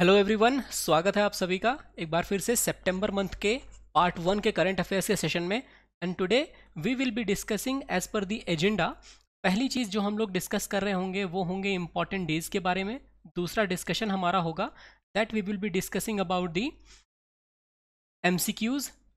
Hello everyone स्वागत है आप सभी का एक बार फिर से सितंबर मंथ के पार्ट वन के करंट अफेयर्स के सेशन में and today we will be discussing as per the agenda पहली चीज़ जो हम लोग डिस्कस कर रहे होंगे वो होंगे इम्पॉर्टेंट डेज के बारे में दूसरा डिस्कशन हमारा होगा that we will be discussing about the M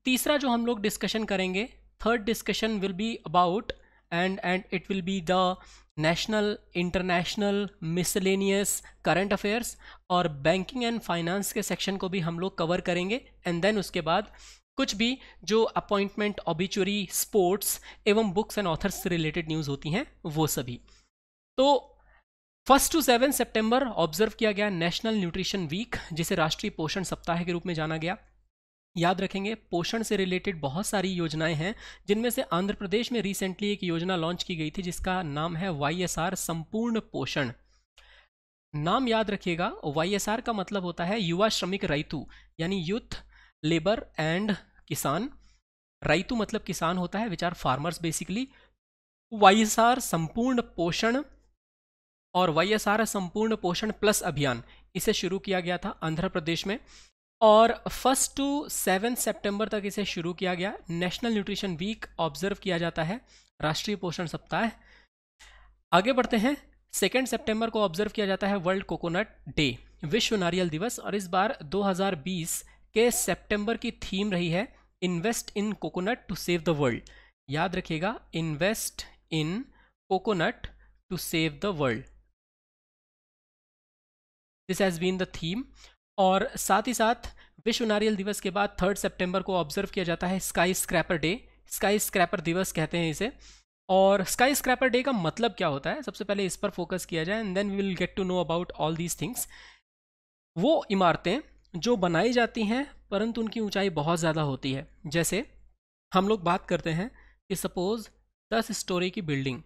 तीसरा जो हम लोग डिस्कशन करेंगे third discussion will be about and and it will be the national international miscellaneous current affairs और banking and finance के section को भी हम लोग cover करेंगे and then उसके बाद कुछ भी जो अपॉइंटमेंट ऑबिचुरी स्पोर्ट्स एवं बुक्स एंड ऑथर्स से रिलेटेड न्यूज़ होती हैं वो सभी तो फर्स्ट टू सेवन सितंबर ऑब्जर्व किया गया नेशनल न्यूट्रिशन वीक जिसे राष्ट्रीय पोषण सप्ताह के रूप में जाना गया याद रखेंगे पोषण से रिलेटेड बहुत सारी योजनाएं हैं जिनमें से आंध्र प्रदेश में रिसेंटली एक योजना लॉन्च की गई थी जिसका नाम है वाई संपूर्ण पोषण नाम याद रखिएगा वाई का मतलब होता है युवा श्रमिक रैतु यानी यूथ लेबर एंड किसान रैतु मतलब किसान होता है विचार फार्मर्स बेसिकली वाई संपूर्ण पोषण और वाई संपूर्ण पोषण प्लस अभियान इसे शुरू किया गया था आंध्र प्रदेश में और फर्स्ट टू सेवन सितंबर तक इसे शुरू किया गया नेशनल न्यूट्रिशन वीक ऑब्जर्व किया जाता है राष्ट्रीय पोषण सप्ताह आगे बढ़ते हैं सेकेंड सितंबर को ऑब्जर्व किया जाता है वर्ल्ड कोकोनट डे विश्व नारियल दिवस और इस बार 2020 के सितंबर की थीम रही है invest in coconut to save the world याद रखिएगा invest in coconut to save the world this has been the theme और साथ ही साथ विश्व नारियल दिवस के बाद थर्ड सेप्टेम्बर को ऑब्जर्व किया जाता है skyscraper day skyscraper दिवस कहते हैं इसे और स्काई स्क्रैपर डे का मतलब क्या होता है सबसे पहले इस पर फोकस किया जाए and then we will get to know about all these things वो इमारतें जो बनाई जाती हैं परंतु उनकी ऊंचाई बहुत ज़्यादा होती है जैसे हम लोग बात करते हैं कि सपोज़ दस स्टोरी की बिल्डिंग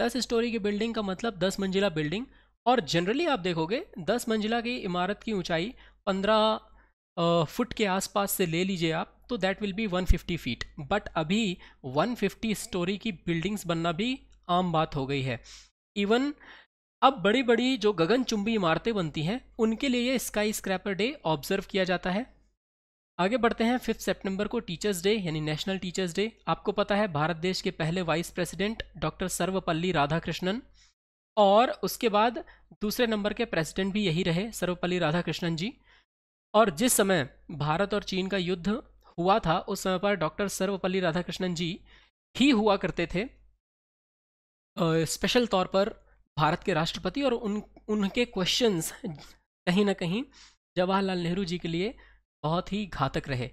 दस स्टोरी की बिल्डिंग का मतलब दस मंजिला बिल्डिंग और जनरली आप देखोगे दस मंजिला की इमारत की ऊंचाई पंद्रह फुट के आसपास से ले लीजिए आप तो that will be 150 feet but अभी 150 स्टोरी की बिल्डिंग्स बनना भी आम बात हो गई है इवन अब बड़ी बड़ी जो गगनचुंबी इमारतें बनती हैं उनके लिए ये स्काई स्क्रैपर डे ऑब्जर्व किया जाता है आगे बढ़ते हैं फिफ्थ सितंबर को टीचर्स डे यानी नेशनल टीचर्स डे आपको पता है भारत देश के पहले vice president doctor Sarvepalli Radhakrishnan और उसके बाद दूसरे नंबर के प्रेसिडेंट भी यही रहे सर्वपल्ली राधाकृष्णन जी और जिस समय भारत और चीन का युद्ध हुआ था उस समय पर डॉक्टर सर्वपल्ली राधाकृष्णन जी ही हुआ करते थे स्पेशल तौर पर भारत के राष्ट्रपति और उन उनके क्वेश्चंस कहीं ना कहीं जवाहरलाल नेहरू जी के लिए बहुत ही घातक रहे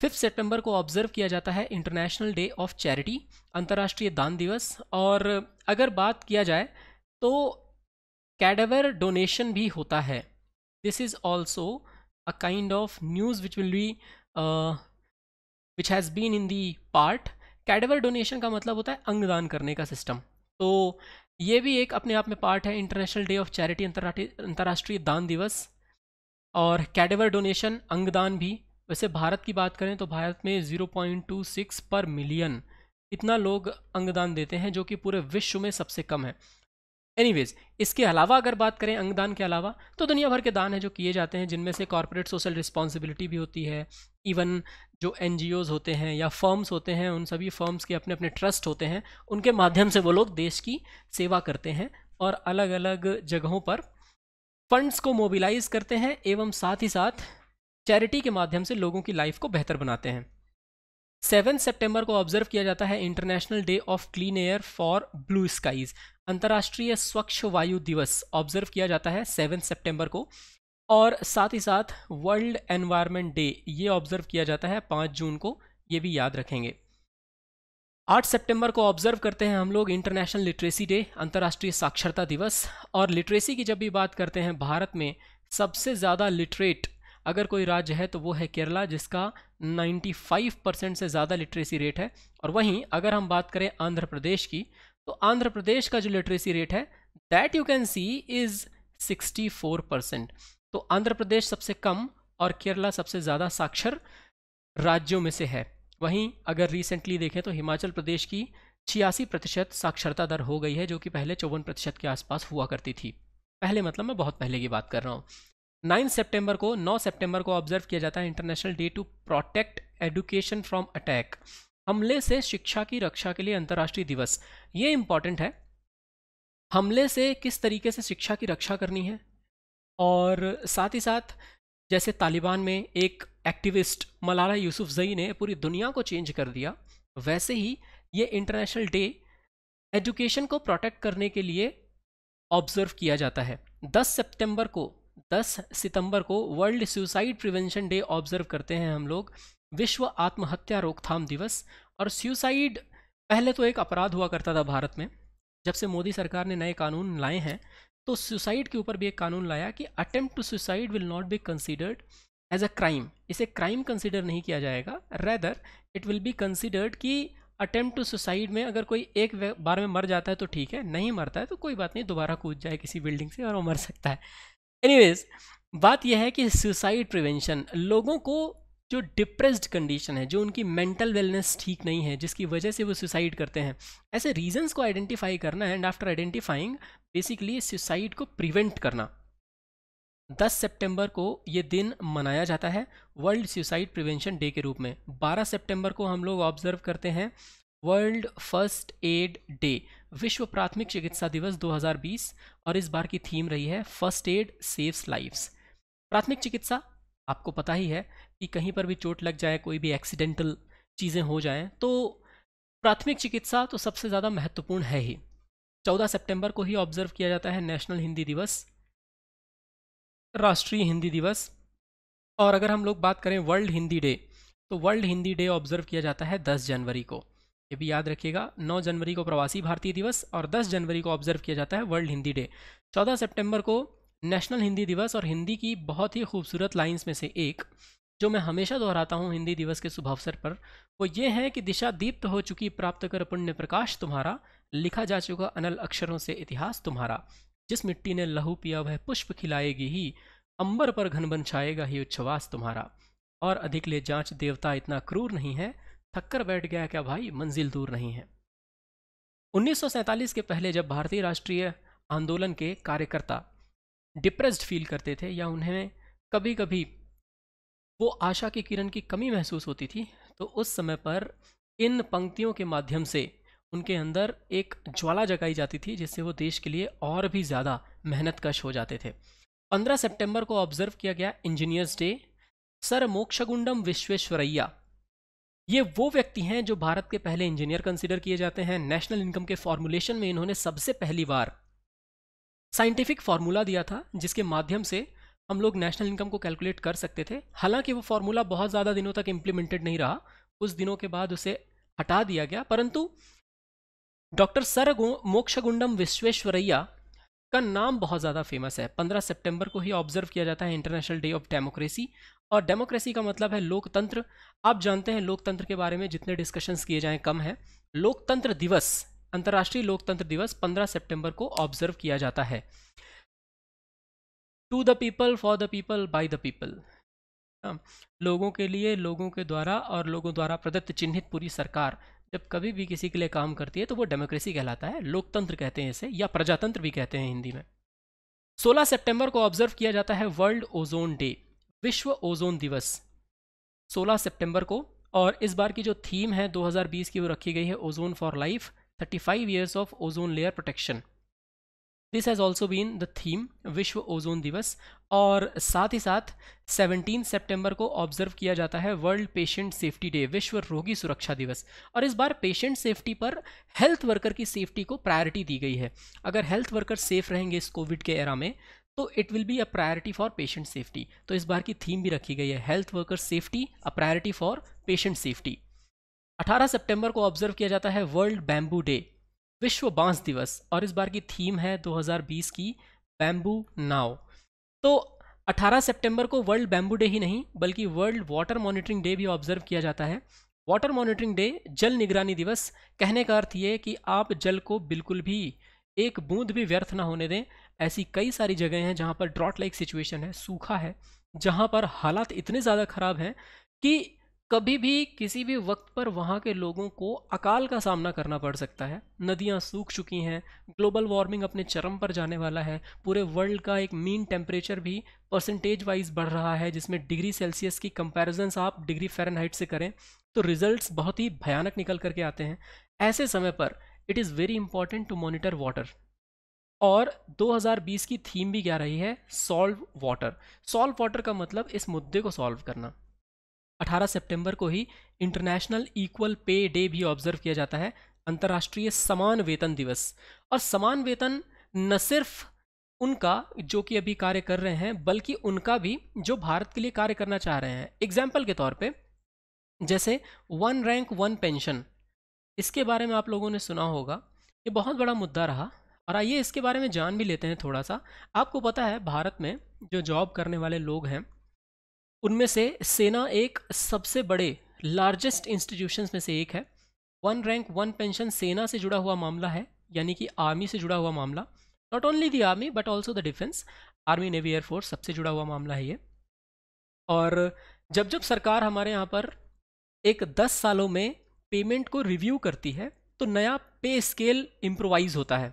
फिफ्थ सितंबर को ऑब्जर्व किया जाता है इंटरनेशनल डे ऑफ चैरिटी अंतर्राष्ट्रीय दान दिवस और अगर बात किया जाए तो कैडवर डोनेशन भी होता है this is also a kind of news which will be which has been in the part cadaver donation का मतलब होता है अंगदान करने का सिस्टम तो ये भी एक अपने आप में पार्ट है इंटरनेशनल डे ऑफ चैरिटी अंतर्राष्ट्रीय दान दिवस और कैडेवर डोनेशन अंगदान भी वैसे भारत की बात करें तो भारत में 0.26 पर मिलियन इतना लोग अंगदान देते हैं जो कि पूरे विश्व में सबसे कम है एनीवेज इसके अलावा अगर बात करें अंगदान के अलावा तो दुनिया भर के दान हैं जो किए जाते हैं जिनमें से कॉरपोरेट सोशल रिस्पॉन्सिबिलिटी भी होती है इवन जो एन होते हैं या फर्म्स होते हैं उन सभी फर्म्स के अपने अपने ट्रस्ट होते हैं उनके माध्यम से वो लोग देश की सेवा करते हैं और अलग अलग जगहों पर फंड्स को मोबिलाइज करते हैं एवं साथ ही साथ चैरिटी के माध्यम से लोगों की लाइफ को बेहतर बनाते हैं सेवन सितंबर को ऑब्जर्व किया जाता है international day of clean air for blue skies अंतर्राष्ट्रीय स्वच्छ वायु दिवस ऑब्जर्व किया जाता है सेवन सितंबर को और साथ ही साथ वर्ल्ड एनवायरनमेंट डे ये ऑब्जर्व किया जाता है पाँच जून को ये भी याद रखेंगे आठ सितंबर को ऑब्जर्व करते हैं हम लोग इंटरनेशनल लिटरेसी डे अंतर्राष्ट्रीय साक्षरता दिवस और लिटरेसी की जब भी बात करते हैं भारत में सबसे ज़्यादा लिटरेट अगर कोई राज्य है तो वो है केरला जिसका 95 परसेंट से ज़्यादा लिटरेसी रेट है और वहीं अगर हम बात करें आंध्र प्रदेश की तो आंध्र प्रदेश का जो लिटरेसी रेट है that you can see is 64 percent तो आंध्र प्रदेश सबसे कम और केरला सबसे ज़्यादा साक्षर राज्यों में से है वहीं अगर रिसेंटली देखें तो हिमाचल प्रदेश की छियासी प्रतिशत साक्षरता दर हो गई है जो कि पहले चौवन प्रतिशत के आसपास हुआ करती थी पहले मतलब मैं बहुत पहले की बात कर रहा हूँ 9 सितंबर को 9 सितंबर को ऑब्जर्व किया जाता है international day to protect education from attack हमले से शिक्षा की रक्षा के लिए अंतर्राष्ट्रीय दिवस ये इंपॉर्टेंट है हमले से किस तरीके से शिक्षा की रक्षा करनी है और साथ ही साथ जैसे तालिबान में एक एक्टिविस्ट मलाला जई ने पूरी दुनिया को चेंज कर दिया वैसे ही ये इंटरनेशनल डे एजुकेशन को प्रोटेक्ट करने के लिए ऑब्जर्व किया जाता है 10 सितंबर को 10 सितंबर को world suicide prevention day observe करते हैं हम लोग विश्व आत्महत्या रोकथाम दिवस और सुसाइड पहले तो एक अपराध हुआ करता था भारत में जब से मोदी सरकार ने नए कानून लाए हैं तो सुसाइड के ऊपर भी एक कानून लाया कि attempt to suicide will not be considered as a crime इसे क्राइम कंसिडर नहीं किया जाएगा rather it will be considered कि अटेम्प्ट टू सुसाइड में अगर कोई एक बार में मर जाता है तो ठीक है नहीं मरता है तो कोई बात नहीं दोबारा कूद जाए किसी बिल्डिंग से और वो मर सकता है एनीवेज बात यह है कि सुसाइड प्रिवेंशन लोगों को जो डिप्रेस्ड कंडीशन है जो उनकी मेंटल वेलनेस ठीक नहीं है जिसकी वजह से वो सुसाइड करते हैं ऐसे रीजंस को आइडेंटिफाई करना and after identifying basically suicide को प्रिवेंट करना 10 सितंबर को ये दिन मनाया जाता है वर्ल्ड सुसाइड प्रिवेंशन डे के रूप में 12 सितंबर को हम लोग ऑब्जर्व करते हैं वर्ल्ड फर्स्ट एड डे विश्व प्राथमिक चिकित्सा दिवस 2020 और इस बार की थीम रही है फर्स्ट एड सेव्स लाइफ्स प्राथमिक चिकित्सा आपको पता ही है कि कहीं पर भी चोट लग जाए कोई भी एक्सीडेंटल चीज़ें हो जाएं तो प्राथमिक चिकित्सा तो सबसे ज़्यादा महत्वपूर्ण है ही 14 सितंबर को ही ऑब्जर्व किया जाता है नेशनल हिंदी दिवस राष्ट्रीय हिंदी दिवस और अगर हम लोग बात करें वर्ल्ड हिंदी डे तो वर्ल्ड हिंदी डे ऑब्जर्व किया जाता है 10 जनवरी को ये भी याद रखिएगा 9 जनवरी को प्रवासी भारतीय दिवस और 10 जनवरी को ऑब्जर्व किया जाता है वर्ल्ड हिंदी डे 14 सितंबर को नेशनल हिंदी दिवस और हिंदी की बहुत ही खूबसूरत लाइंस में से एक जो मैं हमेशा दोहराता हूँ हिंदी दिवस के शुभ अवसर पर वो ये है कि दिशा दीप्त हो चुकी प्राप्त कर पुण्य प्रकाश तुम्हारा लिखा जा चुका अनल अक्षरों से इतिहास तुम्हारा जिस मिट्टी ने लहू पिया वह पुष्प खिलाएगी ही अंबर पर घनबन छाएगा ही उच्छ्वास तुम्हारा और अधिक ले जांच देवता इतना क्रूर नहीं है थक्कर बैठ गया क्या भाई मंजिल दूर नहीं है उन्नीस के पहले जब भारतीय राष्ट्रीय आंदोलन के कार्यकर्ता डिप्रेस्ड फील करते थे या उन्हें कभी कभी वो आशा की किरण की कमी महसूस होती थी तो उस समय पर इन पंक्तियों के माध्यम से उनके अंदर एक ज्वाला जगाई जाती थी जिससे वो देश के लिए और भी ज़्यादा मेहनत कश हो जाते थे 15 सितंबर को ऑब्जर्व किया गया engineers day sir Mokshagundam Visvesvaraya ये वो व्यक्ति हैं जो भारत के पहले इंजीनियर कंसिडर किए जाते हैं नेशनल इनकम के फॉर्मुलेशन में इन्होंने सबसे पहली बार साइंटिफिक फार्मूला दिया था जिसके माध्यम से हम लोग नेशनल इनकम को कैलकुलेट कर सकते थे हालांकि वो फार्मूला बहुत ज़्यादा दिनों तक इम्प्लीमेंटेड नहीं रहा कुछ दिनों के बाद उसे हटा दिया गया परंतु डॉक्टर सर मोक्षगुंडम विश्वेश्वरैया का नाम बहुत ज़्यादा फेमस है 15 सितंबर को ही ऑब्जर्व किया जाता है इंटरनेशनल डे ऑफ डेमोक्रेसी और डेमोक्रेसी का मतलब है लोकतंत्र आप जानते हैं लोकतंत्र के बारे में जितने डिस्कशंस किए जाएं कम है लोकतंत्र दिवस अंतर्राष्ट्रीय लोकतंत्र दिवस 15 सितंबर को ऑब्जर्व किया जाता है to the people for the people by the people लोगों के लिए लोगों के द्वारा और लोगों द्वारा प्रदत्त चिन्हित पूरी सरकार जब कभी भी किसी के लिए काम करती है तो वो डेमोक्रेसी कहलाता है लोकतंत्र कहते हैं इसे या प्रजातंत्र भी कहते हैं हिंदी में 16 सितंबर को ऑब्जर्व किया जाता है वर्ल्ड ओजोन डे विश्व ओजोन दिवस 16 सितंबर को और इस बार की जो थीम है 2020 की वो रखी गई है ozone for life 35 years of ozone layer protection this has also been the theme विश्व ओजोन दिवस और साथ ही साथ 17 सितंबर को ऑब्जर्व किया जाता है वर्ल्ड पेशेंट सेफ्टी डे विश्व रोगी सुरक्षा दिवस और इस बार पेशेंट सेफ्टी पर हेल्थ वर्कर की सेफ्टी को प्रायोरिटी दी गई है अगर हेल्थ वर्कर सेफ रहेंगे इस कोविड के एरा में तो it will be a priority for patient safety तो इस बार की थीम भी रखी गई है health worker safety a priority for patient safety 18 सितंबर को ऑब्जर्व किया जाता है वर्ल्ड बैम्बू डे विश्व बांस दिवस और इस बार की थीम है 2020 की बैम्बू नाव तो 18 सितंबर को वर्ल्ड बैम्बू डे ही नहीं बल्कि वर्ल्ड वाटर मॉनिटरिंग डे भी ऑब्जर्व किया जाता है वाटर मॉनिटरिंग डे जल निगरानी दिवस कहने का अर्थ ये कि आप जल को बिल्कुल भी एक बूंद भी व्यर्थ ना होने दें ऐसी कई सारी जगहें हैं जहाँ पर ड्रॉट लाइक सिचुएशन है सूखा है जहाँ पर हालात इतने ज़्यादा ख़राब हैं कि कभी भी किसी भी वक्त पर वहाँ के लोगों को अकाल का सामना करना पड़ सकता है नदियाँ सूख चुकी हैं ग्लोबल वार्मिंग अपने चरम पर जाने वाला है पूरे वर्ल्ड का एक मीन टेम्परेचर भी परसेंटेज वाइज बढ़ रहा है जिसमें डिग्री सेल्सियस की कंपेरिजन आप डिग्री फ़ारेनहाइट से करें तो रिजल्ट बहुत ही भयानक निकल करके आते हैं ऐसे समय पर it is very important to monitor water और 2020 की थीम भी क्या रही है सॉल्व वाटर सॉल्व वाटर का मतलब इस मुद्दे को सॉल्व करना 18 सितंबर को ही इंटरनेशनल इक्वल पे डे भी ऑब्जर्व किया जाता है अंतर्राष्ट्रीय समान वेतन दिवस और समान वेतन न सिर्फ उनका जो कि अभी कार्य कर रहे हैं बल्कि उनका भी जो भारत के लिए कार्य करना चाह रहे हैं एग्जाम्पल के तौर पर जैसे वन रैंक वन पेंशन इसके बारे में आप लोगों ने सुना होगा ये बहुत बड़ा मुद्दा रहा और आइए इसके बारे में जान भी लेते हैं थोड़ा सा आपको पता है भारत में जो जॉब करने वाले लोग हैं उनमें से सेना एक सबसे बड़े लार्जेस्ट इंस्टीट्यूशंस में से एक है वन रैंक वन पेंशन सेना से जुड़ा हुआ मामला है यानी कि आर्मी से जुड़ा हुआ मामला not only the army but also the defence army navy air force सबसे जुड़ा हुआ मामला है ये और जब जब सरकार हमारे यहाँ पर एक दस सालों में पेमेंट को रिव्यू करती है तो नया पे स्केल इम्प्रोवाइज होता है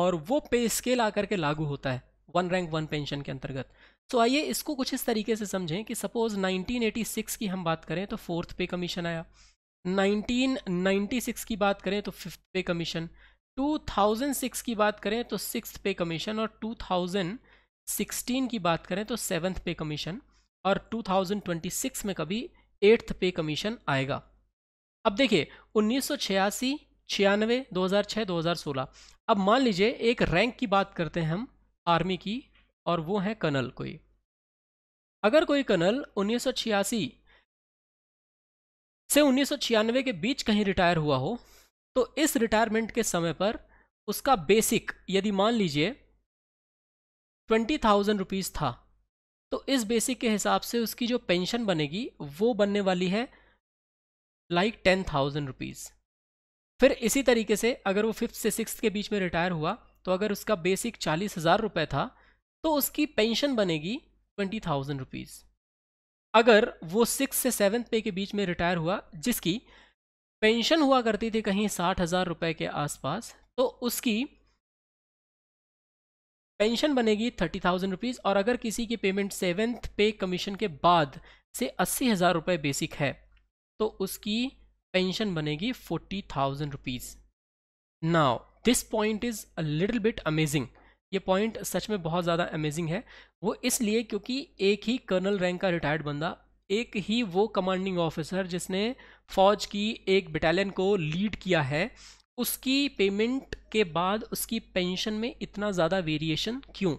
और वो पे स्केल आकर के लागू होता है वन रैंक वन पेंशन के अंतर्गत तो आइए इसको कुछ इस तरीके से समझें कि सपोज 1986 की हम बात करें तो फोर्थ पे कमीशन आया 1996 की बात करें तो फिफ्थ पे कमीशन 2006 की बात करें तो सिक्स पे कमीशन और 2016 की बात करें तो सेवन्थ पे कमीशन और 2026 में कभी एट्थ पे कमीशन आएगा अब देखिए 1986 छियानवे 2006 2016 अब मान लीजिए एक रैंक की बात करते हैं हम आर्मी की और वो है कर्नल कोई अगर कोई कर्नल उन्नीस से उन्नीस के बीच कहीं रिटायर हुआ हो तो इस रिटायरमेंट के समय पर उसका बेसिक यदि मान लीजिए ट्वेंटी थाउजेंड रुपीज़ था तो इस बेसिक के हिसाब से उसकी जो पेंशन बनेगी वो बनने वाली है लाइक टेन थाउजेंड रुपीज़ फिर इसी तरीके से अगर वो फिफ्थ से सिक्स के बीच में रिटायर हुआ तो अगर उसका बेसिक चालीस हज़ार रुपये था तो उसकी पेंशन बनेगी ट्वेंटी थाउजेंड रुपीज़ अगर वो सिक्स से सेवन्थ पे के बीच में रिटायर हुआ जिसकी पेंशन हुआ करती थी कहीं साठ हज़ार रुपये के आसपास तो उसकी पेंशन बनेगी थर्टी थाउजेंड रुपीज़ और अगर किसी की पेमेंट सेवेंथ पे कमीशन के बाद से अस्सी हज़ार रुपये बेसिक है तो उसकी पेंशन बनेगी forty thousand rupees now this point is a little bit amazing ये पॉइंट सच में बहुत ज़्यादा अमेजिंग है वो इसलिए क्योंकि एक ही कर्नल रैंक का रिटायर्ड बंदा एक ही वो कमांडिंग ऑफिसर जिसने फौज की एक बटालियन को लीड किया है उसकी पेमेंट के बाद उसकी पेंशन में इतना ज़्यादा वेरिएशन क्यों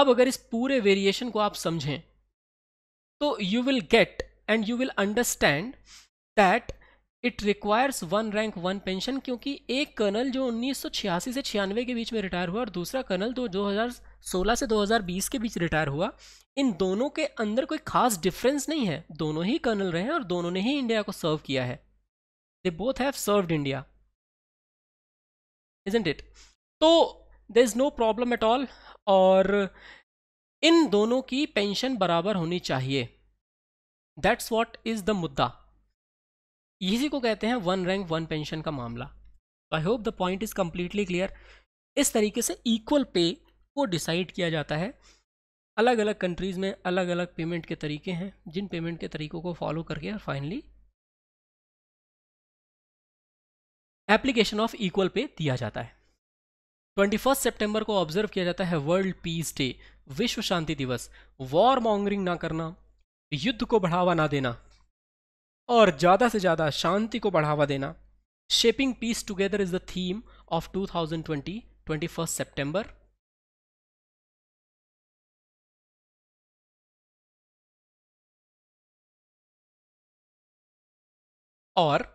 अब अगर इस पूरे वेरिएशन को आप समझें तो you will get and you will understand that it requires one rank one pension क्योंकि एक कर्नल जो 1986 से छियानवे के बीच में रिटायर हुआ और दूसरा कर्नल जो 2016 से 2020 के बीच रिटायर हुआ इन दोनों के अंदर कोई खास डिफरेंस नहीं है दोनों ही कर्नल रहे हैं और दोनों ने ही इंडिया को सर्व किया है they both have served India isn't it तो there is no problem at all और इन दोनों की पेंशन बराबर होनी चाहिए दैट्स वॉट इज़ द मुद्दा इसी को कहते हैं वन रैंक वन पेंशन का मामला I hope the point is completely clear इस तरीके से इक्वल पे को डिसाइड किया जाता है अलग अलग कंट्रीज़ में अलग अलग पेमेंट के तरीके हैं जिन पेमेंट के तरीकों को फॉलो करके finally application of equal pay दिया जाता है ट्वेंटी फर्स्ट सेप्टेम्बर को ऑब्जर्व किया जाता है वर्ल्ड पीस डे विश्व शांति दिवस वॉर मॉन्गरिंग ना करना युद्ध को बढ़ावा ना देना और ज़्यादा से ज़्यादा शांति को बढ़ावा देना shaping peace together is the theme of 2020 first September और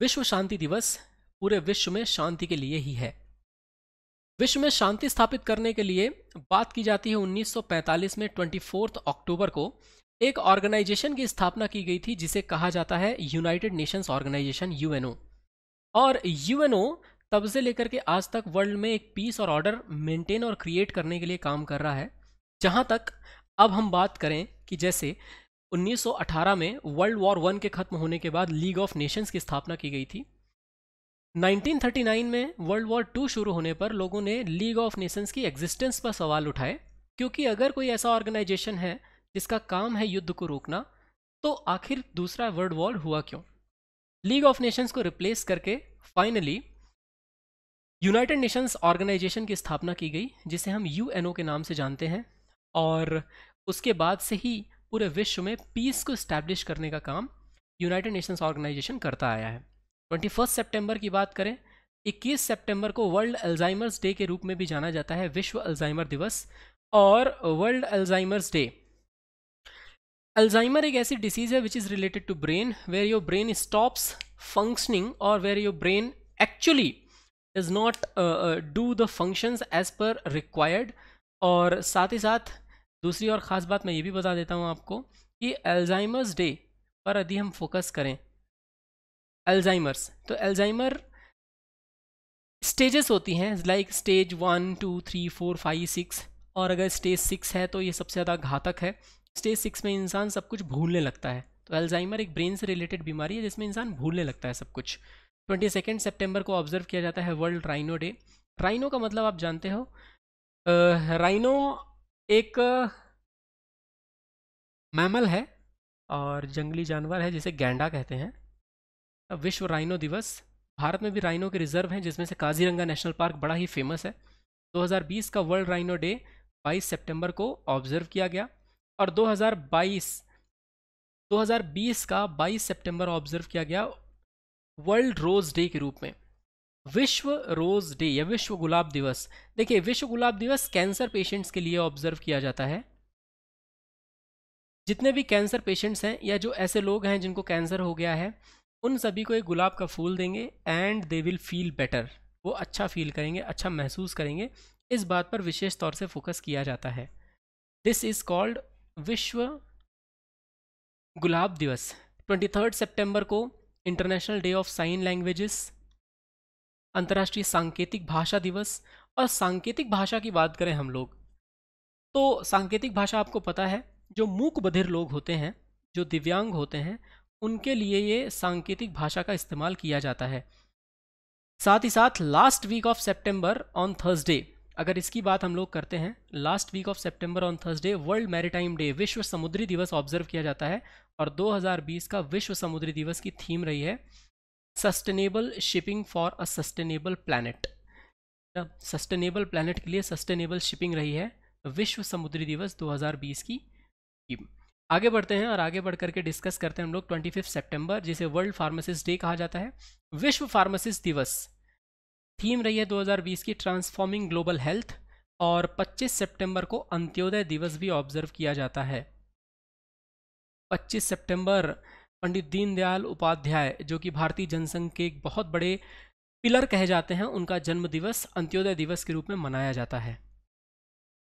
विश्व शांति दिवस पूरे विश्व में शांति के लिए ही है विश्व में शांति स्थापित करने के लिए बात की जाती है 1945 में 24 अक्टूबर को एक ऑर्गेनाइजेशन की स्थापना की गई थी जिसे कहा जाता है यूनाइटेड नेशंस ऑर्गेनाइजेशन यूएनओ और यूएनओ तब से लेकर के आज तक वर्ल्ड में एक पीस और ऑर्डर मेंटेन और क्रिएट करने के लिए काम कर रहा है जहां तक अब हम बात करें कि जैसे 1918 में वर्ल्ड वॉर वन के खत्म होने के बाद लीग ऑफ नेशंस की स्थापना की गई थी 1939 में वर्ल्ड वॉर टू शुरू होने पर लोगों ने लीग ऑफ नेशंस की एग्जिस्टेंस पर सवाल उठाए क्योंकि अगर कोई ऐसा ऑर्गेनाइजेशन है जिसका काम है युद्ध को रोकना तो आखिर दूसरा वर्ल्ड वॉर हुआ क्यों लीग ऑफ नेशंस को रिप्लेस करके फाइनली यूनाइटेड नेशंस ऑर्गेनाइजेशन की स्थापना की गई जिसे हम यू के नाम से जानते हैं और उसके बाद से ही पूरे विश्व में पीस को इस्टेब्लिश करने का काम यूनाइटेड नेशंस ऑर्गेनाइजेशन करता आया है ट्वेंटी फर्स्ट सेप्टेम्बर की बात करें 21 सितंबर को वर्ल्ड अल्जाइमर्स डे के रूप में भी जाना जाता है विश्व अल्जाइमर दिवस और वर्ल्ड अल्जाइमर्स डे अल्जाइमर एक ऐसी डिसीज है which is related to brain where your brain stops functioning और where your brain actually does not do the functions as per required और साथ ही साथ दूसरी और ख़ास बात मैं ये भी बता देता हूँ आपको कि अल्जाइमर्स डे पर यदि हम फोकस करें अल्जाइमर्स तो अल्जाइमर स्टेजेस होती हैं like stage one two three four five six और अगर स्टेज सिक्स है तो ये सबसे ज़्यादा घातक है स्टेज सिक्स में इंसान सब कुछ भूलने लगता है तो अल्जाइमर एक ब्रेन से रिलेटेड बीमारी है जिसमें इंसान भूलने लगता है सब कुछ ट्वेंटी सेकेंड सेप्टेम्बर को ऑब्जर्व किया जाता है वर्ल्ड राइनो डे राइनो का मतलब आप जानते हो राइनो एक मैमल है और जंगली जानवर है जिसे गैंडा कहते हैं विश्व राइनो दिवस भारत में भी राइनो के रिजर्व हैं जिसमें से काजीरंगा नेशनल पार्क बड़ा ही फेमस है 2020 का वर्ल्ड राइनो डे 22 सितंबर को ऑब्जर्व किया गया और 2022 2020 का 22 सितंबर ऑब्जर्व किया गया वर्ल्ड रोज़ डे के रूप में विश्व रोज़ डे या विश्व गुलाब दिवस देखिए विश्व गुलाब दिवस कैंसर पेशेंट्स के लिए ऑब्जर्व किया जाता है जितने भी कैंसर पेशेंट्स हैं या जो ऐसे लोग हैं जिनको कैंसर हो गया है उन सभी को एक गुलाब का फूल देंगे and they will feel better वो अच्छा फील करेंगे अच्छा महसूस करेंगे इस बात पर विशेष तौर से फोकस किया जाता है दिस इज़ कॉल्ड विश्व गुलाब दिवस 23 सितंबर को international day of sign languages अंतर्राष्ट्रीय सांकेतिक भाषा दिवस और सांकेतिक भाषा की बात करें हम लोग तो सांकेतिक भाषा आपको पता है जो मूक बधिर लोग होते हैं जो दिव्यांग होते हैं उनके लिए ये सांकेतिक भाषा का इस्तेमाल किया जाता है साथ ही साथ last week of September on Thursday अगर इसकी बात हम लोग करते हैं last week of September on Thursday world maritime day विश्व समुद्री दिवस ऑब्जर्व किया जाता है और 2020 का विश्व समुद्री दिवस की थीम रही है sustainable shipping for a sustainable planet sustainable planet के लिए सस्टेनेबल शिपिंग रही है विश्व समुद्री दिवस 2020 की थीम आगे बढ़ते हैं और आगे बढ़ करके डिस्कस करते हैं हम लोग ट्वेंटी फिफ्थ जिसे वर्ल्ड फार्मासिस्ट डे कहा जाता है विश्व फार्मासिस्ट दिवस थीम रही है 2020 की ट्रांसफॉर्मिंग ग्लोबल हेल्थ और 25 सितंबर को अंत्योदय दिवस भी ऑब्जर्व किया जाता है 25 सितंबर पंडित दीनदयाल उपाध्याय जो कि भारतीय जनसंघ के एक बहुत बड़े पिलर कहे जाते हैं उनका जन्म दिवस अंत्योदय दिवस के रूप में मनाया जाता है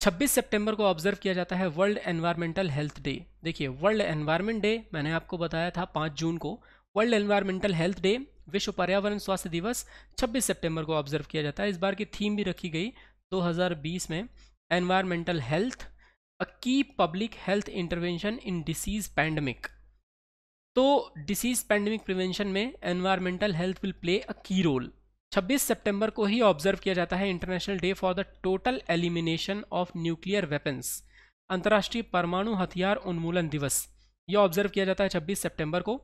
26 सितंबर को ऑब्जर्व किया जाता है वर्ल्ड एनवायरमेंटल हेल्थ डे देखिए वर्ल्ड एनवायरमेंट डे मैंने आपको बताया था 5 जून को वर्ल्ड एनवायरमेंटल हेल्थ डे विश्व पर्यावरण स्वास्थ्य दिवस 26 सितंबर को ऑब्जर्व किया जाता है इस बार की थीम भी रखी गई 2020 में environmental health a key public health intervention in disease pandemic तो डिसीज पैंडमिक प्रिवेंशन में environmental health will play a key role 26 सितंबर को ही ऑब्जर्व किया जाता है international day for the total elimination of nuclear weapons अंतर्राष्ट्रीय परमाणु हथियार उन्मूलन दिवस यह ऑब्जर्व किया जाता है 26 सितंबर को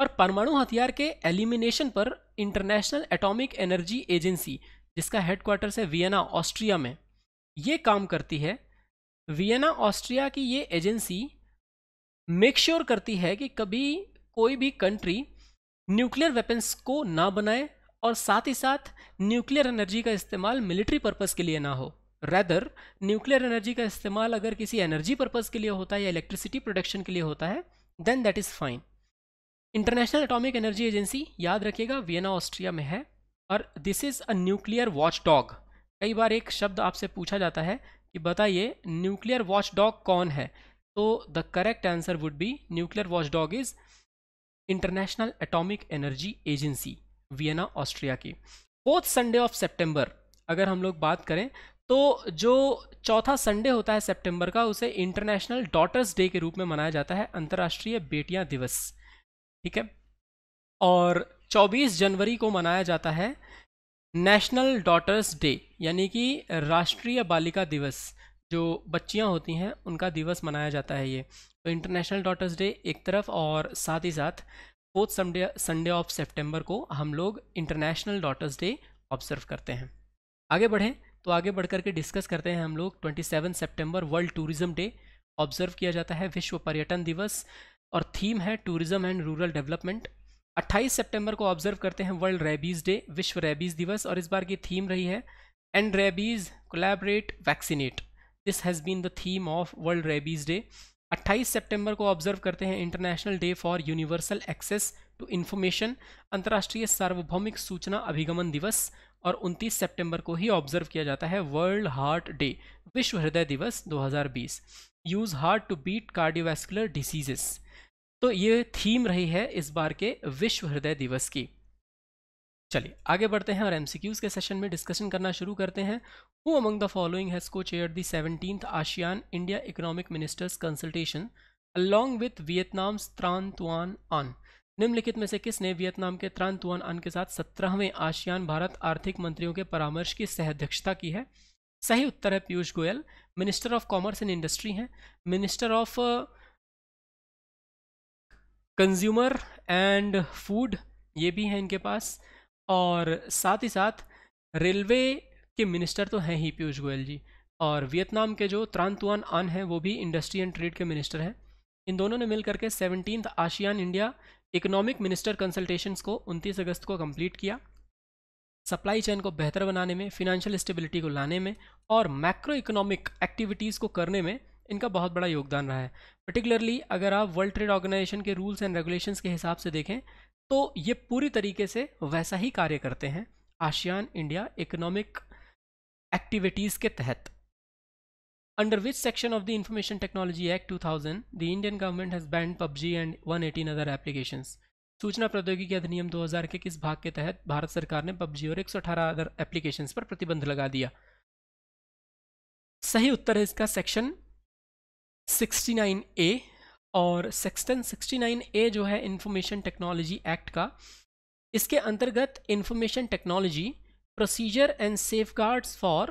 और परमाणु हथियार के एलिमिनेशन पर इंटरनेशनल एटॉमिक एनर्जी एजेंसी जिसका हेडक्वार्टर्स है वियना ऑस्ट्रिया में ये काम करती है वियना ऑस्ट्रिया की ये एजेंसी मेक श्योर sure करती है कि कभी कोई भी कंट्री न्यूक्लियर वेपन्स को ना बनाए और साथ ही साथ न्यूक्लियर एनर्जी का इस्तेमाल मिलिट्री पर्पस के लिए ना हो रेदर न्यूक्लियर एनर्जी का इस्तेमाल अगर किसी एनर्जी पर्पस के लिए होता है या इलेक्ट्रिसिटी प्रोडक्शन के लिए होता है then that is fine International Atomic Energy Agency याद रखिएगा वियना ऑस्ट्रिया में है और this is a nuclear watch dog कई बार एक शब्द आपसे पूछा जाता है कि बताइए न्यूक्लियर वॉच डॉग कौन है तो the correct answer would be nuclear watch dog is International Atomic Energy Agency Vienna Austria की फोर्थ संडे ऑफ सेप्टेम्बर अगर हम लोग बात करें तो जो चौथा संडे होता है सेप्टेम्बर का उसे इंटरनेशनल डॉटर्स डे के रूप में मनाया जाता है अंतर्राष्ट्रीय बेटियां दिवस ठीक है और 24 जनवरी को मनाया जाता है नेशनल डॉटर्स डे यानी कि राष्ट्रीय बालिका दिवस जो बच्चियां होती हैं उनका दिवस मनाया जाता है ये तो इंटरनेशनल डॉटर्स डे एक तरफ और साथ ही साथ fourth Sunday Sunday of September को हम लोग इंटरनेशनल डॉटर्स डे ऑब्जर्व करते हैं आगे बढ़ें तो आगे बढ़ करके डिस्कस करते हैं हम लोग 27 सितंबर वर्ल्ड टूरिज्म डे ऑब्जर्व किया जाता है विश्व पर्यटन दिवस और थीम है टूरिज्म एंड रूरल डेवलपमेंट 28 सितंबर को ऑब्जर्व करते हैं वर्ल्ड रेबीज डे विश्व रेबीज दिवस और इस बार की थीम रही है end rabies collaborate vaccinate this has been the theme of world rabies day 28 सितंबर को ऑब्जर्व करते हैं international day for universal access to information अंतर्राष्ट्रीय सार्वभौमिक सूचना अभिगमन दिवस और 29 सितंबर को ही ऑब्जर्व किया जाता है वर्ल्ड हार्ट डे विश्व हृदय दिवस 2020 use heart to beat cardiovascular diseases तो ये थीम रही है इस बार के विश्व हृदय दिवस की चलिए आगे बढ़ते हैं और एमसीक्यूज के सेशन में डिस्कशन करना शुरू करते हैं who among the following has co chair the seventeen ASEAN India economic ministers consultation along with Vietnam Tran Tuan Anh निम्नलिखित में से किसने वियतनाम के त्रान तुआन आन के साथ सत्रहवें आशियान भारत आर्थिक मंत्रियों के परामर्श की सहध्यक्षता की है सही उत्तर है Piyush Goyal minister of commerce and industry हैं minister of consumer and food ये भी हैं इनके पास और साथ ही साथ रेलवे के मिनिस्टर तो हैं ही पीयूष गोयल जी और वियतनाम के जो त्रांतुआन आन हैं वो भी इंडस्ट्री एंड ट्रेड के मिनिस्टर हैं इन दोनों ने मिलकर के seventeen ASEAN India economic minister consultations को 29 अगस्त को कंप्लीट किया सप्लाई चेन को बेहतर बनाने में फिनेंशियल स्टेबिलिटी को लाने में और मैक्रो इकोनॉमिक एक्टिविटीज़ को करने में इनका बहुत बड़ा योगदान रहा है पर्टिकुलरली अगर आप वर्ल्ड ट्रेड ऑर्गेनाइजेशन के रूल्स एंड रेगुलेशंस के हिसाब से देखें तो ये पूरी तरीके से वैसा ही कार्य करते हैं आशियान इंडिया इकोनॉमिक एक्टिविटीज़ के तहत under which section of the Information technology act 2000, thousand the Indian government has banned PUBG and and eighteen other application सूचना प्रौद्योगिकी अधिनियम 2000 के किस भाग के तहत भारत सरकार ने पबजी और 118 अदर एप्लीकेशंस पर प्रतिबंध लगा दिया सही उत्तर है इसका सेक्शन ए और नाइन ए जो है इंफॉर्मेशन टेक्नोलॉजी एक्ट का इसके अंतर्गत information technology procedure and safe for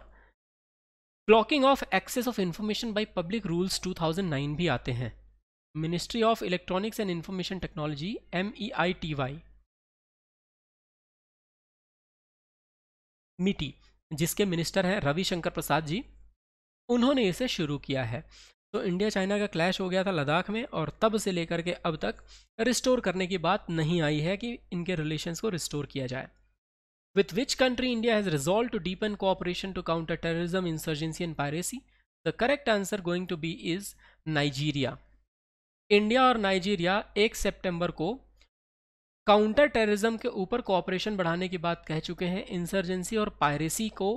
blocking of access of information by public rules 2009 भी आते हैं ministry of electronics and information technology M E I T Y MeitY जिसके मिनिस्टर हैं रविशंकर प्रसाद जी उन्होंने इसे शुरू किया है तो इंडिया चाइना का क्लैश हो गया था लद्दाख में और तब से लेकर के अब तक रिस्टोर करने की बात नहीं आई है कि इनके रिलेशंस को रिस्टोर किया जाए with which country India has resolve to deepen cooperation to counter terrorism insurgency and piracy the correct answer going to be is Nigeria India और नाइजीरिया एक सितंबर को काउंटर टेररिज्म के ऊपर कोऑपरेशन बढ़ाने की बात कह चुके हैं इंसर्जेंसी और पायरेसी को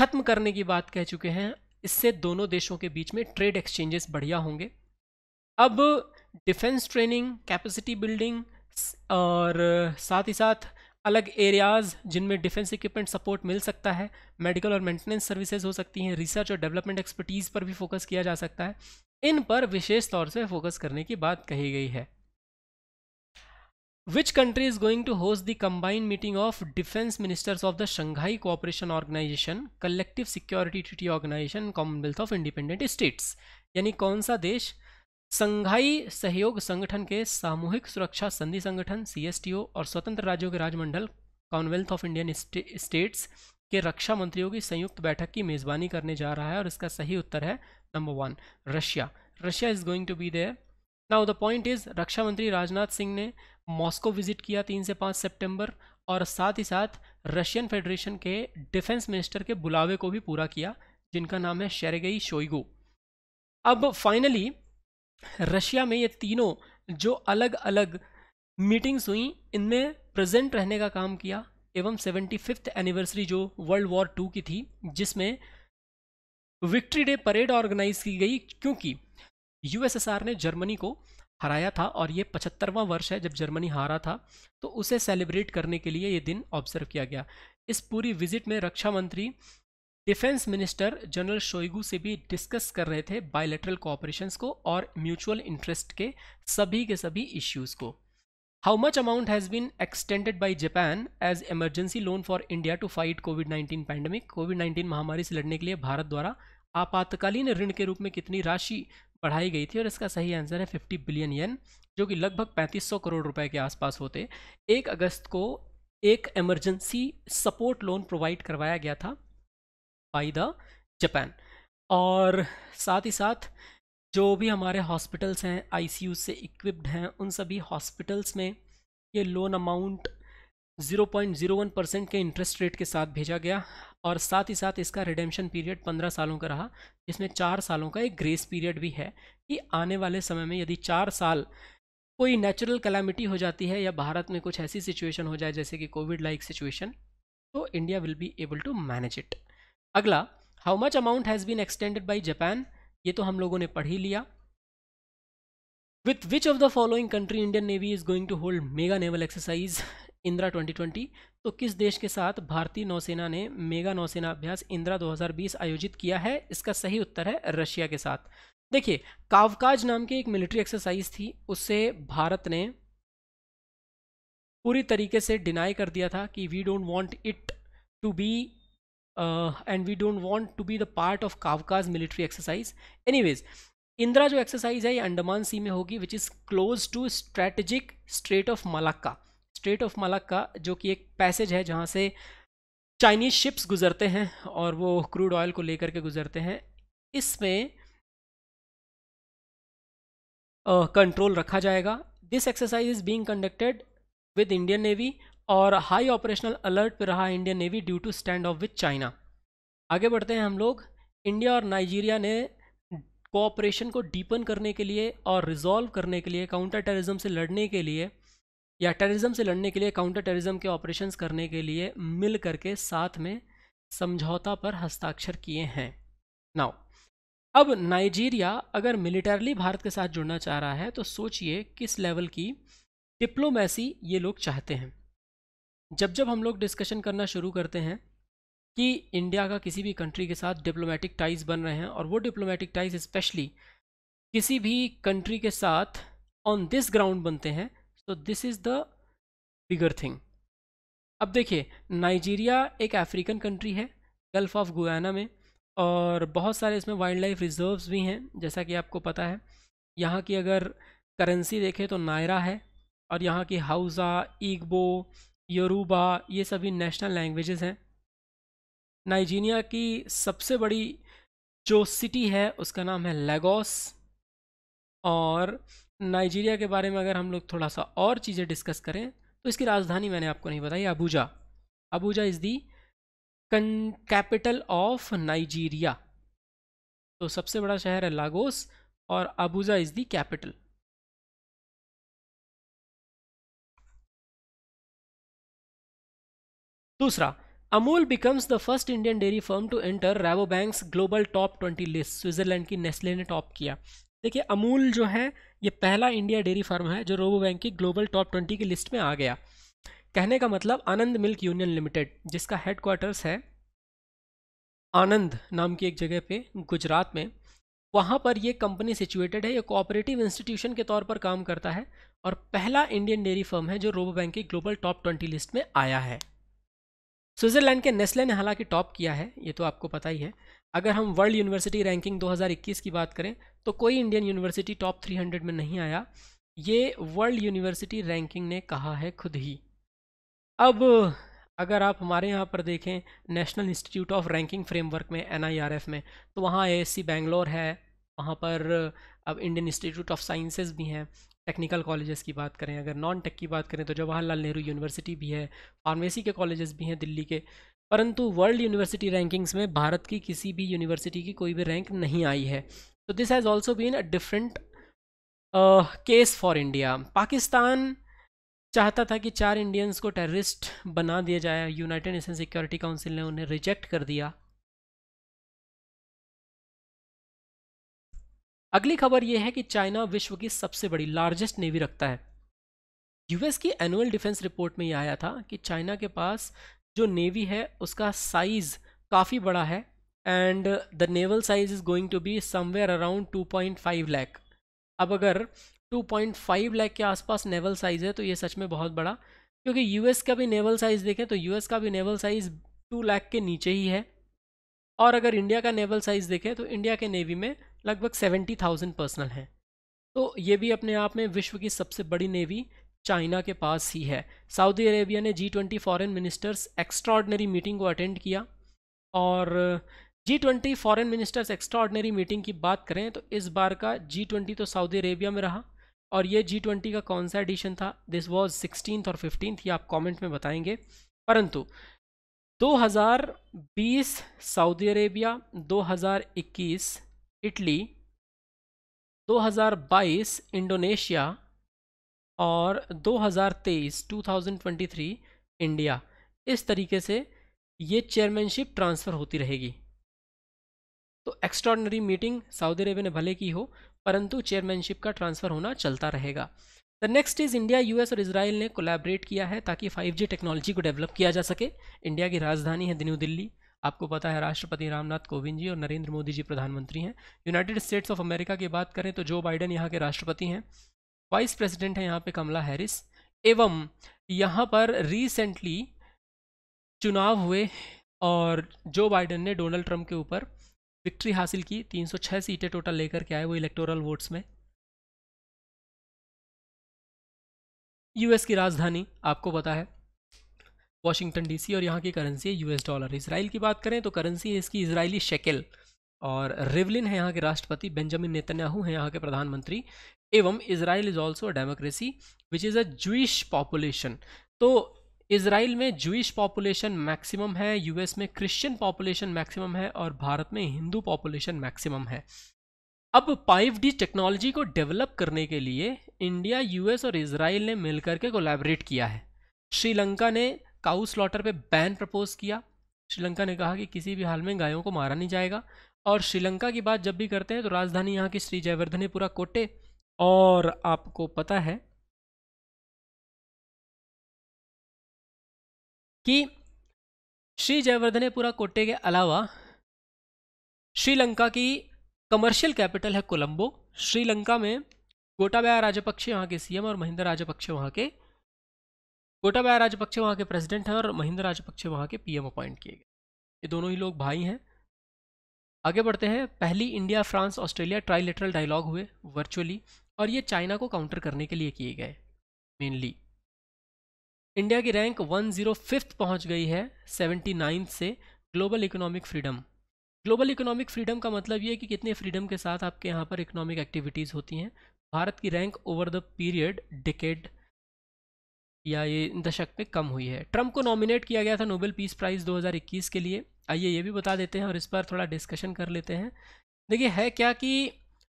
ख़त्म करने की बात कह चुके हैं इससे दोनों देशों के बीच में ट्रेड एक्सचेंजेस बढ़िया होंगे अब डिफेंस ट्रेनिंग कैपेसिटी बिल्डिंग और साथ ही साथ अलग एरियाज़ जिनमें डिफेंस इक्विपमेंट सपोर्ट मिल सकता है मेडिकल और मेंटेनेंस सर्विसेज हो सकती हैं रिसर्च और डेवलपमेंट एक्सपर्टीज़ पर भी फोकस किया जा सकता है इन पर विशेष तौर से फोकस करने की बात कही गई है Which country is going to host the combined meeting of defense ministers of the Shanghai Cooperation Organization, Collective Security Treaty Organization, Commonwealth of Independent States? यानी कौन सा देश संघाई सहयोग संगठन के सामूहिक सुरक्षा संधि संगठन CSTO और स्वतंत्र राज्यों के राजमंडल Commonwealth of Indian States के रक्षा मंत्रियों की संयुक्त बैठक की मेजबानी करने जा रहा है और इसका सही उत्तर है number one Russia Russia is going to be there now the point is रक्षा मंत्री राजनाथ सिंह ने मॉस्को विजिट किया तीन से पाँच सेप्टेम्बर और साथ ही साथ रशियन फेडरेशन के डिफेंस मिनिस्टर के बुलावे को भी पूरा किया जिनका नाम है शेरेगई शोइगो अब फाइनली रशिया में ये तीनों जो अलग अलग मीटिंग्स हुई इनमें प्रेजेंट रहने का काम किया एवं सेवेंटी फिफ्थ एनिवर्सरी जो वर्ल्ड वॉर टू की थी जिसमें विक्ट्री डे परेड ऑर्गेनाइज की गई क्योंकि यूएसएसआर ने जर्मनी को हराया था और ये पचहत्तरवां वर्ष है जब जर्मनी हारा था तो उसे सेलिब्रेट करने के लिए ये दिन ऑब्जर्व किया गया इस पूरी विजिट में रक्षा मंत्री डिफेंस मिनिस्टर जनरल शोइगू से भी डिस्कस कर रहे थे बायलेटरल कोऑपरेशन को और म्यूचुअल इंटरेस्ट के सभी के सभी इश्यूज़ को how much amount has been extended by Japan as emergency loan for India to fight COVID 19 pandemic COVID 19 महामारी से लड़ने के लिए भारत द्वारा आपातकालीन ऋण के रूप में कितनी राशि बढ़ाई गई थी और इसका सही आंसर है 50 बिलियन येन जो कि लगभग 3500 करोड़ रुपए के आसपास होते एक अगस्त को एक इमरजेंसी सपोर्ट लोन प्रोवाइड करवाया गया था बाई द जापान और साथ ही साथ जो भी हमारे हॉस्पिटल्स हैं आई से इक्विप्ड हैं उन सभी हॉस्पिटल्स में ये लोन अमाउंट 0.01 परसेंट के इंटरेस्ट रेट के साथ भेजा गया और साथ ही साथ इसका रिडेम्शन पीरियड पंद्रह सालों का रहा जिसमें चार सालों का एक ग्रेस पीरियड भी है कि आने वाले समय में यदि चार साल कोई नेचुरल कलामिटी हो जाती है या भारत में कुछ ऐसी सिचुएशन हो जाए जैसे कि कोविड लाइक सिचुएशन तो India will be able to manage it अगला how much amount has been extended by Japan ये तो हम लोगों ने पढ़ ही लिया with which of the following country Indian Navy is going to hold mega naval exercise Indra 2020 तो किस देश के साथ भारतीय नौसेना ने मेगा नौसेना अभ्यास इंदिरा 2020 आयोजित किया है इसका सही उत्तर है रशिया के साथ देखिए कावकाज नाम की एक मिलिट्री एक्सरसाइज थी उससे भारत ने पूरी तरीके से डिनाई कर दिया था कि we don't want it to be and we don't want to be the part of Kavkaz military exercise anyways Indra जो एक्सरसाइज है ये अंडमान सी में होगी which is close to strategic strait of Malacca strait of Malacca जो कि एक passage है जहाँ से चाइनीज़ शिप्स गुजरते हैं और वो क्रूड ऑयल को लेकर के गुजरते हैं इसमें कंट्रोल uh, रखा जाएगा this exercise is being conducted with Indian Navy और हाई ऑपरेशनल अलर्ट पर रहा Indian Navy due to stand off with China आगे बढ़ते हैं हम लोग इंडिया और नाइजीरिया ने कोऑपरेशन को डीपन करने के लिए और रिजॉल्व करने के लिए काउंटर टेररिज्म से लड़ने के लिए या टेररिज्म से लड़ने के लिए काउंटर टेररिज्म के ऑपरेशंस करने के लिए मिल करके साथ में समझौता पर हस्ताक्षर किए हैं नाउ अब नाइजीरिया अगर मिलिटरली भारत के साथ जुड़ना चाह रहा है तो सोचिए किस लेवल की डिप्लोमेसी ये लोग चाहते हैं जब जब हम लोग डिस्कशन करना शुरू करते हैं कि इंडिया का किसी भी कंट्री के साथ डिप्लोमेटिक टाइज बन रहे हैं और वो डिप्लोमेटिक टाइज स्पेशली किसी भी कंट्री के साथ ऑन दिस ग्राउंड बनते हैं तो this is the bigger thing अब देखिए नाइजीरिया एक अफ्रीकन कंट्री है गल्फ ऑफ गुयाना में और बहुत सारे इसमें वाइल्ड लाइफ रिजर्व्स भी हैं जैसा कि आपको पता है यहाँ की अगर करेंसी देखें तो नायरा है और यहाँ की हाउसा ईगबो योरूबा ये सभी नेशनल लैंग्वेजेस हैं नाइजीरिया की सबसे बड़ी जो सिटी है उसका नाम है लेगोस और नाइजीरिया के बारे में अगर हम लोग थोड़ा सा और चीज़ें डिस्कस करें तो इसकी राजधानी मैंने आपको नहीं बताई Abuja Abuja is the capital of Nigeria तो सबसे बड़ा शहर है लागोस और अबूजा इज़ दी कैपिटल दूसरा Amul becomes the first Indian dairy firm to enter Rabobank's global top twenty list Switzerland की नेस्ले ने टॉप किया देखिए अमूल जो है ये पहला इंडिया डेयरी फार्म है जो रोबो बैंक की ग्लोबल टॉप ट्वेंटी की लिस्ट में आ गया कहने का मतलब आनंद मिल्क यूनियन लिमिटेड जिसका हेडक्वार्टर्स है आनंद नाम की एक जगह पे गुजरात में वहाँ पर ये कंपनी सिचुएटेड है ये कोऑपरेटिव इंस्टीट्यूशन के तौर पर काम करता है और पहला इंडियन डेयरी फर्म है जो रोबो बैंक की ग्लोबल टॉप ट्वेंटी लिस्ट में आया है स्विट्जरलैंड के नेस्ले ने हालांकि टॉप किया है ये तो आपको पता ही है अगर हम वर्ल्ड यूनिवर्सिटी रैंकिंग 2021 की बात करें तो कोई इंडियन यूनिवर्सिटी टॉप 300 में नहीं आया ये वर्ल्ड यूनिवर्सिटी रैंकिंग ने कहा है खुद ही अब अगर आप हमारे यहाँ पर देखें National Institute of Ranking Framework में एन में तो वहाँ ए बैंगलोर है वहाँ पर अब इंडियन इंस्टीट्यूट ऑफ साइंसेज भी हैं टेक्निकल कॉलेजेस की बात करें अगर नॉन टेक की बात करें तो जवाहरलाल नेहरू यूनिवर्सिटी भी है फार्मेसी के कॉलेजेस भी हैं दिल्ली के परंतु वर्ल्ड यूनिवर्सिटी रैंकिंग्स में भारत की किसी भी यूनिवर्सिटी की कोई भी रैंक नहीं आई है तो this has also been a different case for India Pakistan चाहता था कि चार इंडियंस को टेररिस्ट बना दिया जाए यूनाइटेड नेशन सिक्योरिटी काउंसिल ने उन्हें रिजेक्ट कर दिया अगली खबर यह है कि चाइना विश्व की सबसे बड़ी लार्जेस्ट नेवी रखता है यूएस की एनुअल डिफेंस रिपोर्ट में यह आया था कि चाइना के पास जो नेवी है उसका साइज़ काफ़ी बड़ा है and the naval size is going to be somewhere around 2.5 lakh अब अगर 2.5 लाख के आसपास नेवल साइज है तो ये सच में बहुत बड़ा क्योंकि यूएस का भी नेवल साइज देखें तो यूएस का भी नेवल साइज 2 लाख के नीचे ही है और अगर इंडिया का नेवल साइज देखें तो इंडिया के नेवी में लगभग 70,000 पर्सनल हैं तो ये भी अपने आप में विश्व की सबसे बड़ी नेवी चाइना के पास ही है सऊदी अरेबिया ने G twenty foreign ministers extraordinary meeting को अटेंड किया और G twenty foreign ministers extraordinary meeting की बात करें तो इस बार का जी ट्वेंटी तो सऊदी अरेबिया में रहा और ये जी ट्वेंटी का कौन सा एडिशन था दिस वॉज सिक्सटीन और फिफ्टीन ये आप कॉमेंट में बताएंगे परंतु 2020 सऊदी अरेबिया 2021 इटली 2022 इंडोनेशिया और 2023 2023 इंडिया इस तरीके से ये चेयरमैनशिप ट्रांसफ़र होती रहेगी तो एक्स्ट्रॉर्डनरी मीटिंग सऊदी अरेबिया ने भले की हो परंतु चेयरमैनशिप का ट्रांसफ़र होना चलता रहेगा the next is India US और इसराइल ने कोलैबोरेट किया है ताकि 5G टेक्नोलॉजी को डेवलप किया जा सके इंडिया की राजधानी है न्यू दिल्ली आपको पता है राष्ट्रपति रामनाथ कोविंद जी और नरेंद्र मोदी जी प्रधानमंत्री हैं यूनाइटेड स्टेट्स ऑफ अमेरिका की बात करें तो जो बाइडन यहाँ के राष्ट्रपति हैं वाइस प्रेसिडेंट है यहाँ पे कमला हैरिस एवं यहाँ पर रिसेंटली चुनाव हुए और जो बाइडन ने डोनाल्ड ट्रंप के ऊपर विक्ट्री हासिल की 306 सीटें टोटल लेकर के आए वो इलेक्टोरल वोट्स में यूएस की राजधानी आपको पता है वाशिंगटन डीसी और यहाँ की करेंसी है यूएस डॉलर इसराइल की बात करें तो करेंसी है इसकी इसराइली शेकेल और रिवलिन है यहाँ के राष्ट्रपति बेंजामिन नेतन्याहू हैं यहाँ के प्रधानमंत्री एवं Israel is also democracy which is a Jewish population तो इसराइल में जूश पॉपुलेशन मैक्सिमम है यूएस में क्रिश्चियन पॉपुलेशन मैक्सिमम है और भारत में हिंदू पॉपुलेशन मैक्सिमम है अब 5D टेक्नोलॉजी को डेवलप करने के लिए इंडिया यूएस और इसराइल ने मिलकर के कोलैबोरेट किया है श्रीलंका ने काउस लॉटर पे बैन प्रपोज किया श्रीलंका ने कहा कि किसी भी हाल में गायों को मारा नहीं जाएगा और श्रीलंका की बात जब भी करते हैं तो राजधानी यहाँ की श्री जयवर्धने कोटे और आपको पता है कि श्री जयवर्धनेपुरा कोटे के अलावा श्रीलंका की कमर्शियल कैपिटल है कोलंबो श्रीलंका में गोटाबाया राजपक्षे वहाँ के सीएम और महिंद्र राजपक्षे वहाँ के गोटाबाया राजपक्षे वहाँ के प्रेसिडेंट हैं और महिंद्र राजपक्षे वहाँ के पीएम अपॉइंट किए गए ये दोनों ही लोग भाई हैं आगे बढ़ते हैं पहली India France Australia trilateral dialogue हुए वर्चुअली और ये चाइना को काउंटर करने के लिए किए गए मेनली इंडिया की रैंक वन जीरो फिफ्थ पहुँच गई है सेवेंटी नाइन्थ से global economic freedom global economic freedom का मतलब ये है कि कितने फ्रीडम के साथ आपके यहाँ पर इकोनॉमिक एक्टिविटीज़ होती हैं भारत की rank over the period decade या ये दशक में कम हुई है ट्रम्प को नॉमिनेट किया गया था नोबेल पीस प्राइज़ दो के लिए आइए ये भी बता देते हैं और इस पर थोड़ा डिस्कशन कर लेते हैं देखिए है क्या कि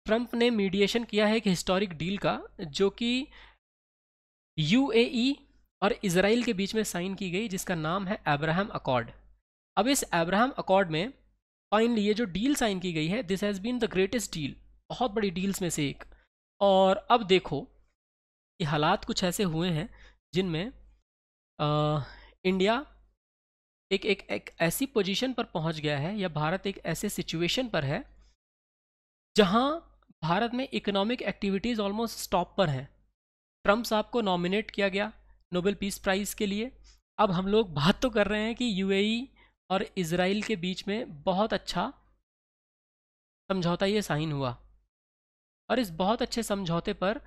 ट्रंप ने मीडिएशन किया है एक हिस्टोरिक डील का जो कि यूएई e और इसराइल के बीच में साइन की गई जिसका नाम है अब्राहम अकॉर्ड अब इस अब्राहम अकॉर्ड में फाइनली ये जो डील साइन की गई है this has been the greatest deal बहुत बड़ी डील्स में से एक और अब देखो कि हालात कुछ ऐसे हुए हैं जिनमें इंडिया एक एक एक ऐसी पोजीशन पर पहुंच गया है या भारत एक ऐसे सिचुएशन पर है जहां भारत में इकोनॉमिक एक्टिविटीज़ ऑलमोस्ट स्टॉप पर हैं ट्रम्प साहब को नॉमिनेट किया गया नोबेल पीस प्राइज़ के लिए अब हम लोग बात तो कर रहे हैं कि यूएई e और इसराइल के बीच में बहुत अच्छा समझौता ये साइन हुआ और इस बहुत अच्छे समझौते पर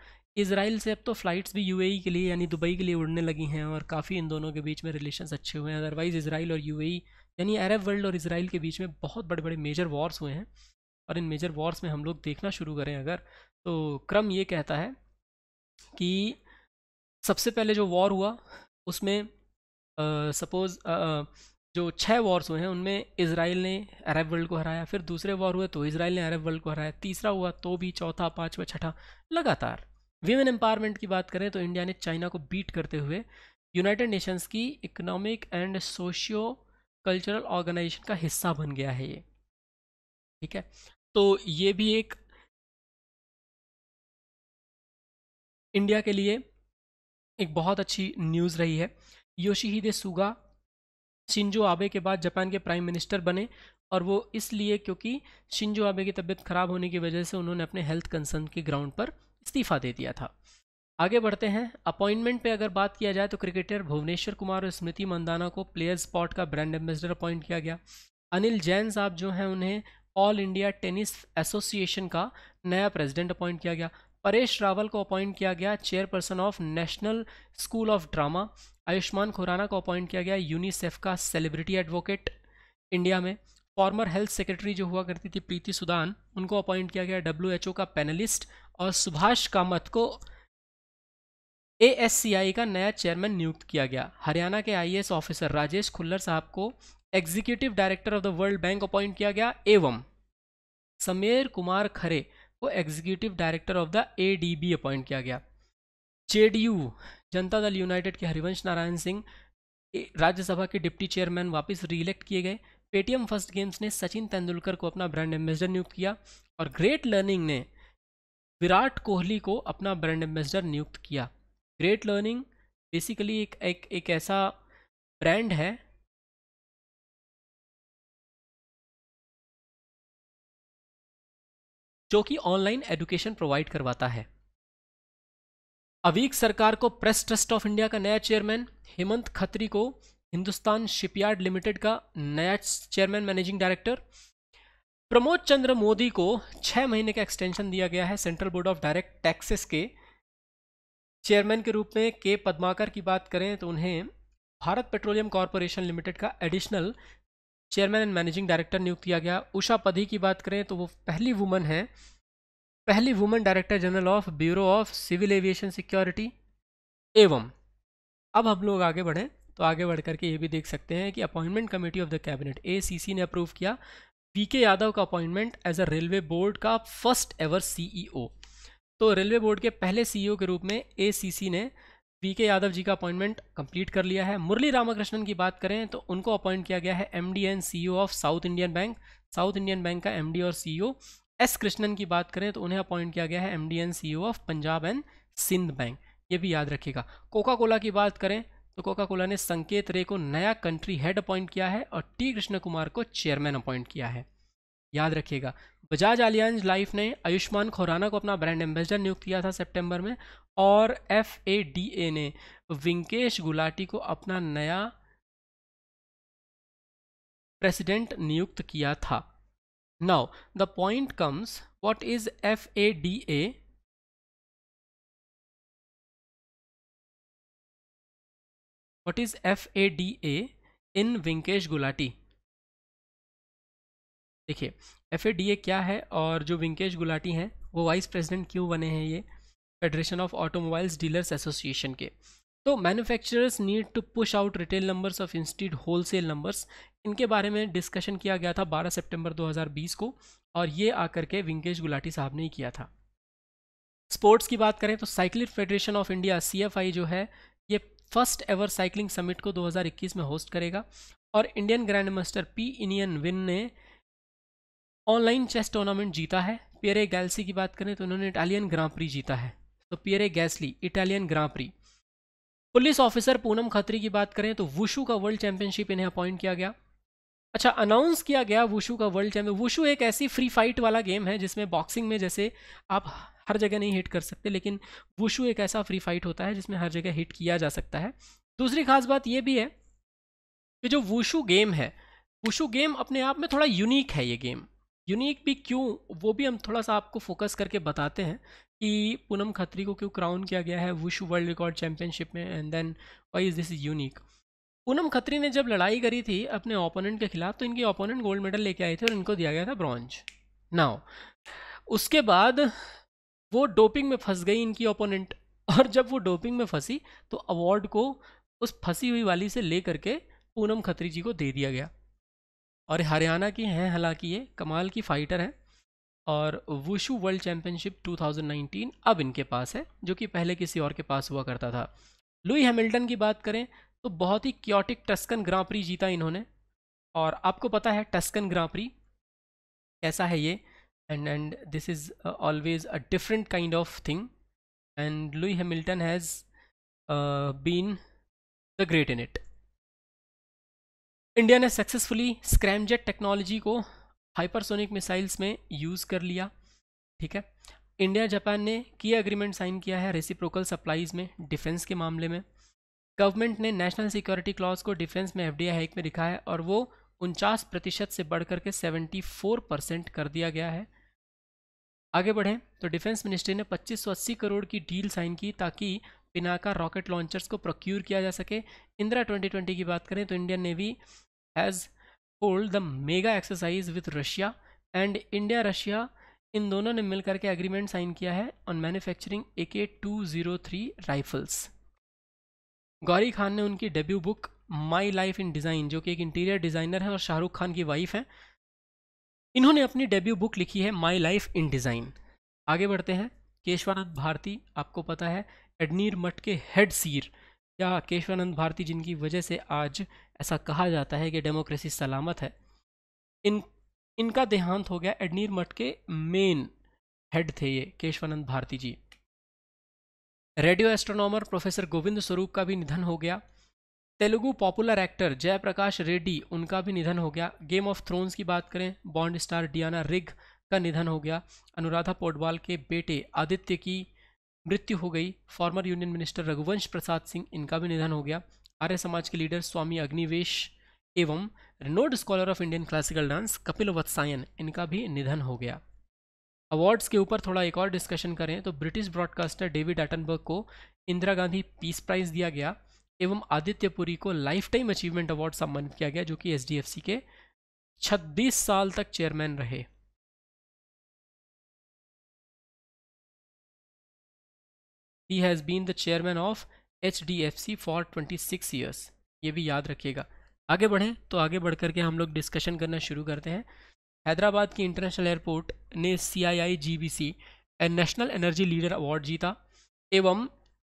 इसराइल से अब तो फ़्लाइट्स भी यूएई e के लिए यानी दुबई के लिए उड़ने लगी हैं और काफ़ी इन दोनों के बीच में रिलेशंस अच्छे हुए हैं अदरवाइज़ इसराइल और यूएई e यानी अरब वर्ल्ड और इसराइल के बीच में बहुत बड़े बड़े मेजर वॉर्स हुए हैं और इन मेजर वॉर्स में हम लोग देखना शुरू करें अगर तो क्रम ये कहता है कि सबसे पहले जो वॉर हुआ उसमें सपोज़ जो छः वॉर्स हुए हैं उनमें इसराइल ने अरब वर्ल्ड को हराया फिर दूसरे वॉर हुए तो इसराइल ने अरब वर्ल्ड को हराया तीसरा हुआ तो भी चौथा पाँचवा छठा लगातार वीमेन एम्पावरमेंट की बात करें तो इंडिया ने चाइना को बीट करते हुए यूनाइटेड नेशंस की economic and socio cultural organisation का हिस्सा बन गया है ये ठीक है तो ये भी एक इंडिया के लिए एक बहुत अच्छी न्यूज़ रही है योशिहिदे सुगा शिंजो आबे के बाद जापान के प्राइम मिनिस्टर बने और वो इसलिए क्योंकि शिंजो आबे की तबीयत खराब होने की वजह से उन्होंने अपने हेल्थ कंसर्न के ग्राउंड पर इस्तीफा दे दिया था आगे बढ़ते हैं अपॉइंटमेंट पे अगर बात किया जाए तो क्रिकेटर भुवनेश्वर कुमार और स्मृति मंदाना को प्लेयर स्पॉट का ब्रांड एम्बेसडर अपॉइंट किया गया अनिल जैन साहब जो हैं उन्हें ऑल इंडिया टेनिस एसोसिएशन का नया प्रेसिडेंट अपॉइंट किया गया परेश रावल को अपॉइंट किया गया chairperson of national school of drama Ayushmann Khurrana को अपॉइंट किया गया यूनिसेफ का सेलिब्रिटी एडवोकेट इंडिया में फॉर्मर हेल्थ सेक्रेटरी जो हुआ करती थी प्रीति सुदान उनको अपॉइंट किया गया डब्ल्यू का पैनलिस्ट और सुभाष कामत को ए का नया चेयरमैन नियुक्त किया गया हरियाणा के आई ऑफिसर राजेश खुल्लर साहब को executive director of the world bank appoint किया गया एवं समीर कुमार खरे को executive director of the B appoint किया गया जेडीयू जनता दल यूनाइटेड के हरिवंश नारायण सिंह राज्यसभा के डिप्टी चेयरमैन वापस रीइलेक्ट किए गए पेटीएम फर्स्ट गेम्स ने सचिन तेंदुलकर को अपना ब्रांड एम्बेसडर नियुक्त किया और ग्रेट लर्निंग ने विराट कोहली को अपना ब्रांड एम्बेसडर नियुक्त किया ग्रेट लर्निंग बेसिकली एक एक एक ऐसा ब्रांड है जो कि ऑनलाइन एजुकेशन प्रोवाइड करवाता है अवीक सरकार को प्रेस ट्रस्ट ऑफ इंडिया का नया चेयरमैन हेमंत खत्री को हिंदुस्तान शिपयार्ड लिमिटेड का नया chairman managing director Pramod Chandra Modi को छह महीने का एक्सटेंशन दिया गया है central board of direct taxes के चेयरमैन के रूप में के पदमाकर की बात करें तो उन्हें भारत पेट्रोलियम कॉरपोरेशन लिमिटेड का additional chairman and managing director नियुक्त किया गया उषा पधी की बात करें तो वो पहली वुमन है पहली woman director general of bureau of civil aviation security एवं अब हम लोग आगे बढ़ें तो आगे बढ़ करके ये भी देख सकते हैं कि appointment committee of the cabinet ए ने अप्रूव किया वी के यादव का appointment as a railway board का फर्स्ट एवर सीईओ तो रेलवे बोर्ड के पहले सीईओ e के रूप में ए ने पी के यादव जी का अपॉइंटमेंट कंप्लीट कर लिया है मुरली रामाकृष्णन की बात करें तो उनको अपॉइंट किया गया है M D and C of South Indian bank South Indian bank का एम और सी एस e कृष्णन की बात करें तो उन्हें अपॉइंट किया गया है M D and C of Punjab and Sindh bank ये भी याद रखिएगा कोका कोला की बात करें तो कोका कोला ने संकेत रे को नया कंट्री हेड अपॉइंट किया है और टी कृष्ण कुमार को चेयरमैन अपॉइंट किया है याद रखिएगा बजाज आलियांज लाइफ ने आयुष्मान खुराना को अपना ब्रांड एम्बेसडर नियुक्त किया था सेप्टेम्बर में और एफ ए डी ए ने विंकेश गुलाटी को अपना नया प्रेसिडेंट नियुक्त किया था now the point comes what is F A D A is F A D A in Vinkesh Gulati देखिए एफ क्या है और जो विंकेश गुलाटी हैं वो वाइस प्रेसिडेंट क्यों बने हैं ये federation of automobiles dealers association के तो manufacturers need to push out retail numbers of instead wholesale numbers इनके बारे में डिस्कशन किया गया था 12 सितंबर 2020 को और ये आकर के विंकेश गुलाटी साहब ने ही किया था स्पोर्ट्स की बात करें तो cyclist federation of India C जो है ये फर्स्ट एवर साइकिलिंग समिट को दो में होस्ट करेगा और Indian grand master P Iniyan विन ने ऑनलाइन चेस टूर्नामेंट जीता है पियरे गैल्सी की बात करें तो उन्होंने इटालियन ग्रांप्री जीता है तो Pierre Gasly Italian grand prix police officer Poonam Khatri की बात करें तो वुशू का वर्ल्ड चैंपियनशिप इन्हें अपॉइंट किया गया अच्छा अनाउंस किया गया वुशू का वर्ल्ड चैंपियन वुशू एक ऐसी फ्री फाइट वाला गेम है जिसमें बॉक्सिंग में जैसे आप हर जगह नहीं हिट कर सकते लेकिन वुशू एक ऐसा फ्री फाइट होता है जिसमें हर जगह हिट किया जा सकता है दूसरी खास बात यह भी है कि जो वुशू गेम है वुशू गेम अपने आप में थोड़ा यूनिक है ये गेम यूनिक भी क्यों वो भी हम थोड़ा सा आपको फोकस करके बताते हैं कि पूनम खत्री को क्यों क्राउन किया गया है विश्व वर्ल्ड रिकॉर्ड चैम्पियनशिप में and then why is this unique Poonam Khatri ने जब लड़ाई करी थी अपने ओपोनेंट के खिलाफ तो इनके ओपोनेंट गोल्ड मेडल लेके आए थे और इनको दिया गया था ब्रॉन्ज नाउ उसके बाद वो डोपिंग में फंस गई इनकी ओपोनेंट और जब वो डोपिंग में फंसी तो अवार्ड को उस फंसी हुई वाली से ले करके पूनम खत्री जी को दे दिया गया और हरियाणा की हैं हालांकि ये कमाल की फाइटर हैं और वुशू वर्ल्ड चैम्पियनशिप 2019 अब इनके पास है जो कि पहले किसी और के पास हुआ करता था लुई हैमिल्टन की बात करें तो बहुत ही क्योटिक टस्कन ग्रांप्री जीता इन्होंने और आपको पता है टस्कन ग्रांप्री कैसा है ये and and this is always a different kind of thing and Lewis Hamilton has been the great in it India ने सक्सेसफुली स्क्रैमजेट टेक्नोलॉजी को हाइपरसोनिक मिसाइल्स में यूज़ कर लिया ठीक है इंडिया जापान ने किया अग्रीमेंट साइन किया है रेसिप्रोकल सप्लाईज में डिफेंस के मामले में गवर्नमेंट ने नेशनल सिक्योरिटी क्लॉज को डिफेंस में एफ डी हाइक में लिखा है और वो उनचास प्रतिशत से बढ़ करके सेवेंटी फोर परसेंट कर दिया गया है आगे बढ़ें तो डिफेंस मिनिस्ट्री ने 2580 करोड़ की डील साइन की ताकि पिनाका रॉकेट लॉन्चर्स को प्रोक्यूर किया जा सके इंदिरा 2020 की बात करें तो Indian navy has hold the mega exercise with Russia and India Russia इन दोनों ने मिलकर के एग्रीमेंट साइन किया है on manufacturing A K two zero three rifles Gauri Khan ने उनकी debut book my life in design जो कि एक इंटीरियर डिज़ाइनर है और शाहरुख खान की वाइफ हैं इन्होंने अपनी डेब्यू बुक लिखी है माई लाइफ इन डिज़ाइन आगे बढ़ते हैं केशवानंद भारती आपको पता है एडनीर मठ के हेड सीर या केशवानंद भारती जिनकी वजह से आज ऐसा कहा जाता है कि डेमोक्रेसी सलामत है इन इनका देहांत हो गया एडनीर मठ के मेन हेड थे ये Kesavananda Bharati ji radio astronomer professor Govind Swarup का भी निधन हो गया तेलुगु पॉपुलर एक्टर जयप्रकाश रेड्डी उनका भी निधन हो गया गेम ऑफ थ्रोन्स की बात करें बॉन्ड स्टार डियाना रिग का निधन हो गया अनुराधा पोडवाल के बेटे आदित्य की मृत्यु हो गई former union minister Raghuvansh Prasad Singh इनका भी निधन हो गया आर्य समाज के लीडर स्वामी अग्निवेश एवं renowned scholar of Indian classical dance Kapila Vatsyayan इनका भी निधन हो गया अवार्ड्स के ऊपर थोड़ा एक और डिस्कशन करें तो ब्रिटिश ब्रॉडकास्टर डेविड एटनबर्ग को इंदिरा गांधी पीस प्राइज दिया गया एवं आदित्य पुरी को लाइफ टाइम अचीवमेंट अवार्ड सम्मानित किया गया जो कि एच के छब्बीस साल तक चेयरमैन रहे He has been the chairman of HDFC for 26 years. ये भी याद रखिएगा आगे बढ़ें तो आगे बढ़ करके हम लोग डिस्कशन करना शुरू करते हैं हैदराबाद की इंटरनेशनल एयरपोर्ट ने C I I G B C national energy leader award जीता एवं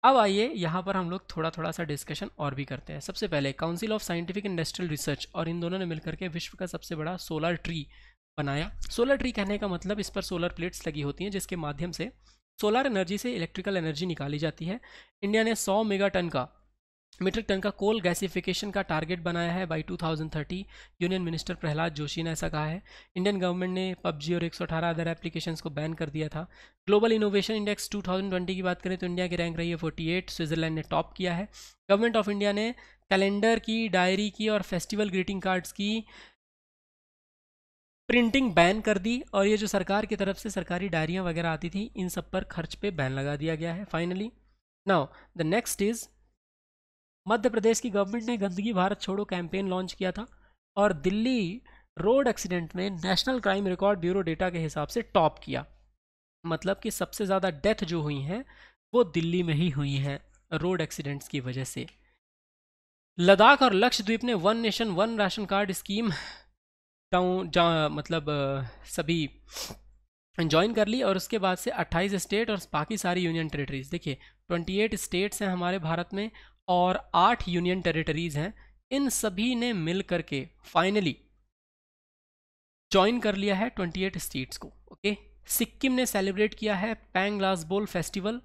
अब आइए यहाँ पर हम लोग थोड़ा थोड़ा सा डिस्कशन और भी करते हैं सबसे पहले council of scientific industrial research और इन दोनों ने मिलकर के विश्व का सबसे बड़ा सोलर ट्री बनाया सोलर ट्री कहने का मतलब इस पर सोलर प्लेट्स लगी होती हैं जिसके माध्यम से सोलर एनर्जी से इलेक्ट्रिकल एनर्जी निकाली जाती है इंडिया ने 100 मेगा टन का मीट्रिक टन का कोल गैसिफिकेशन का टारगेट बनाया है by 2030 union minister Pralhad Joshi ने ऐसा कहा है इंडियन गवर्नमेंट ने पबजी और 118 अदर एप्लीकेशंस को बैन कर दिया था ग्लोबल इनोवेशन इंडेक्स 2020 की बात करें तो इंडिया की रैंक रही है 48 स्विट्जरलैंड ने टॉप किया है गवर्नमेंट ऑफ इंडिया ने कैलेंडर की डायरी की और फेस्टिवल ग्रीटिंग कार्ड्स की प्रिंटिंग बैन कर दी और ये जो सरकार की तरफ से सरकारी डायरियाँ वगैरह आती थी इन सब पर खर्च पे बैन लगा दिया गया है finally now the next is Madhya Pradesh की गवर्नमेंट ने गंदगी भारत छोड़ो कैंपेन लॉन्च किया था और दिल्ली रोड एक्सीडेंट में national crime record bureau data के हिसाब से टॉप किया मतलब कि सबसे ज़्यादा डेथ जो हुई हैं वो दिल्ली में ही हुई हैं रोड एक्सीडेंट्स की वजह से लद्दाख और लक्षद्वीप ने one nation one ration card scheme टाउन जहाँ मतलब सभी ज्वाइन कर ली और उसके बाद से 28 स्टेट और बाकी सारी यूनियन टेरिटरीज देखिए 28 स्टेट्स हैं हमारे भारत में और आठ यूनियन टेरिटरीज हैं इन सभी ने मिल करके फाइनली ज्वाइन कर लिया है 28 स्टेट्स को ओके सिक्किम ने सेलिब्रेट किया है पैंग बोल फेस्टिवल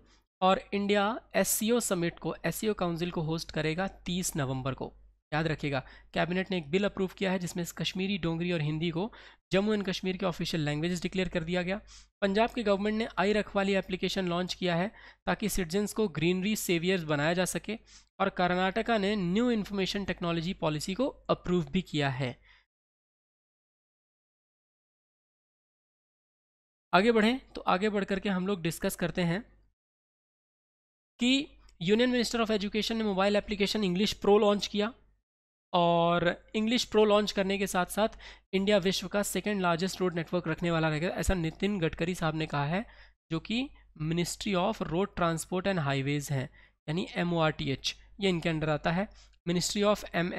और इंडिया एस समिट को एस काउंसिल को होस्ट करेगा 30 नवंबर को याद रखिएगा कैबिनेट ने एक बिल अप्रूव किया है जिसमें कश्मीरी डोंगरी और हिंदी को जम्मू एंड कश्मीर के ऑफिशियल लैंग्वेज डिक्लेयर कर दिया गया पंजाब के गवर्नमेंट ने आई रखवाली एप्लीकेशन लॉन्च किया है ताकि सिटीजन्स को ग्रीनरी सेवियर्स बनाया जा सके और कर्नाटका ने न्यू इन्फॉर्मेशन टेक्नोलॉजी पॉलिसी को अप्रूव भी किया है आगे बढ़ें तो आगे बढ़ करके हम लोग डिस्कस करते हैं कि यूनियन मिनिस्टर ऑफ एजुकेशन ने mobile application English pro launch किया और इंग्लिश प्रो लॉन्च करने के साथ साथ इंडिया विश्व का सेकेंड लार्जेस्ट रोड नेटवर्क रखने वाला रहेगा ऐसा नितिन गडकरी साहब ने कहा है जो कि ministry of road transport and highways हैं यानी एम ये इनके अंडर आता है मिनिस्ट्री ऑफ एम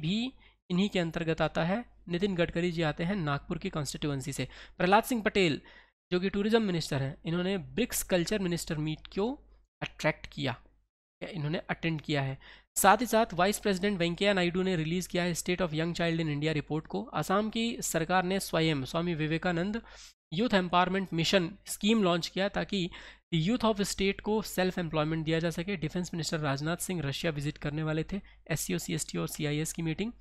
भी इन्हीं के अंतर्गत आता है नितिन गडकरी जी आते हैं नागपुर की कॉन्स्टिट्यूएंसी से प्रहलाद सिंह पटेल जो कि टूरिज्म मिनिस्टर हैं इन्होंने ब्रिक्स कल्चर मिनिस्टर मीट को अट्रैक्ट किया इन्होंने अटेंड किया है साथ ही साथ वाइस प्रेसिडेंट वेंकैया नायडू ने रिलीज़ किया है state of young child in India report को असम की सरकार ने स्वयं Swami Vivekananda youth empowerment mission scheme launch किया ताकि यूथ ऑफ स्टेट को सेल्फ एम्प्लॉयमेंट दिया जा सके defence minister Rajnath Singh Russia visit करने वाले थे एस सी और सी की मीटिंग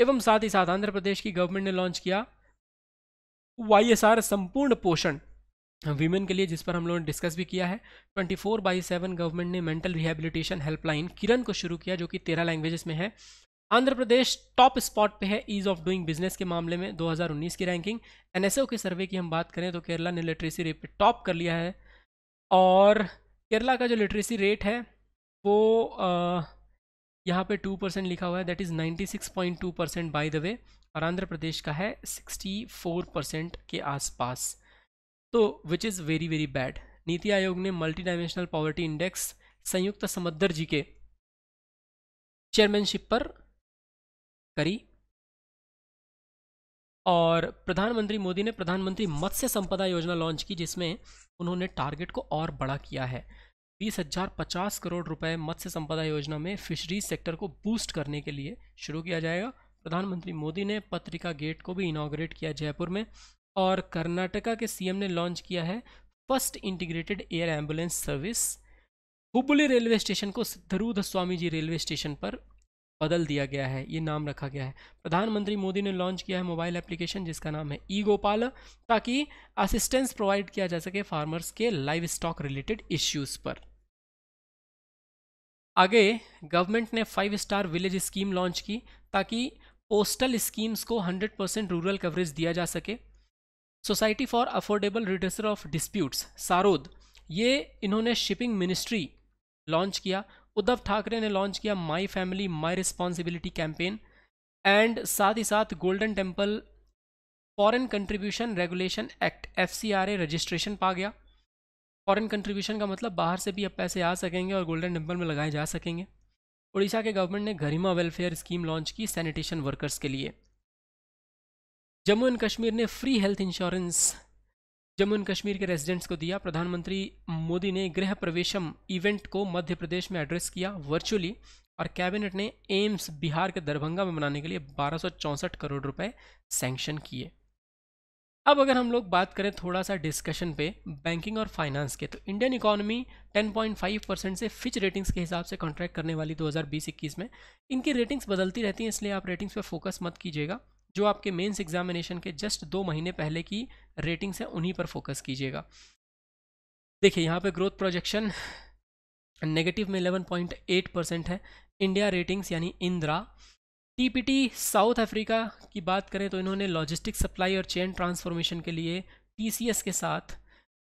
एवं साथ ही साथ आंध्र प्रदेश की गवर्नमेंट ने लॉन्च किया वाई संपूर्ण पोषण वीमेन के लिए जिस पर हम लोगों ने डिस्कस भी किया है 24 फोर बाई सेवन गवर्नमेंट ने मेंटल रिहेबिलिटेशन हेल्पलाइन किरण को शुरू किया जो कि तेरह लैंग्वेजेस में है आंध्र प्रदेश टॉप स्पॉट पे है ईज ऑफ डूइंग बिजनेस के मामले में 2019 की रैंकिंग एनएसओ के सर्वे की हम बात करें तो केरला ने लिटरेसी रेट पे टॉप कर लिया है और केरला का जो लिटरेसी रेट है वो यहाँ पे टू परसेंट लिखा हुआ है that is ninety six point two percent by the way और आंध्र प्रदेश का है सिक्सटी फोर परसेंट के आसपास तो which is very very bad NITI Aayog ने मल्टी डायमेंशनल पॉवर्टी इंडेक्स संयुक्त समद्दर जी के चेयरमैनशिप पर करी और प्रधानमंत्री मोदी ने प्रधानमंत्री मत्स्य संपदा योजना लॉन्च की जिसमें उन्होंने टारगेट को और बड़ा किया है बीस हजार पचास करोड़ रुपए मत्स्य संपदा योजना में फिशरीज सेक्टर को बूस्ट करने के लिए शुरू किया जाएगा प्रधानमंत्री मोदी ने पत्रिका गेट को भी इनाग्रेट किया जयपुर में और कर्नाटका के सीएम ने लॉन्च किया है first integrated air ambulance service Hubli railway station को सिद्धरूध स्वामी जी रेलवे स्टेशन पर बदल दिया गया है ये नाम रखा गया है प्रधानमंत्री मोदी ने लॉन्च किया है मोबाइल एप्लीकेशन जिसका नाम है ई गोपाल ताकि असिस्टेंस प्रोवाइड किया जा सके फार्मर्स के लाइव स्टॉक रिलेटेड इश्यूज पर आगे गवर्नमेंट ने five star village scheme launch की ताकि पोस्टल स्कीम्स को 100 परसेंट रूरल कवरेज दिया जा सके society for affordable redressal of disputes SAROD ये इन्होंने शिपिंग मिनिस्ट्री लॉन्च किया उद्धव ठाकरे ने लॉन्च किया my family my responsibility campaign and साथ ही साथ golden temple foreign contribution regulation act F registration पा गया फॉरेन कंट्रीब्यूशन का मतलब बाहर से भी अब पैसे आ सकेंगे और गोल्डन टेम्पल में लगाए जा सकेंगे उड़ीसा के गवर्नमेंट ने गरिमा वेलफेयर स्कीम लॉन्च की सैनिटेशन वर्कर्स के लिए जम्मू एंड कश्मीर ने free health insurance Jammu and Kashmir के रेजिडेंट्स को दिया प्रधानमंत्री मोदी ने गृह प्रवेशम इवेंट को मध्य प्रदेश में एड्रेस किया वर्चुअली और कैबिनेट ने एम्स बिहार के दरभंगा में बनाने के लिए बारह करोड़ रुपए सैंक्शन किए अब अगर हम लोग बात करें थोड़ा सा डिस्कशन पे बैंकिंग और फाइनेंस के तो इंडियन इकोनॉमी 10.5 परसेंट से फिच रेटिंग्स के हिसाब से कॉन्ट्रैक्ट करने वाली 2020-21 में इनकी रेटिंग्स बदलती रहती हैं इसलिए आप रेटिंग्स पे फोकस मत कीजिएगा जो आपके मेंस एग्जामिनेशन के जस्ट दो महीने पहले की रेटिंग्स है उन्हीं पर फोकस कीजिएगा देखिए यहाँ पे ग्रोथ प्रोजेक्शन नेगेटिव में 11.8 परसेंट है इंडिया रेटिंग्स यानी इंदिरा टीपीटी साउथ अफ्रीका की बात करें तो इन्होंने लॉजिस्टिक सप्लाई और चेन ट्रांसफॉर्मेशन के लिए टी के साथ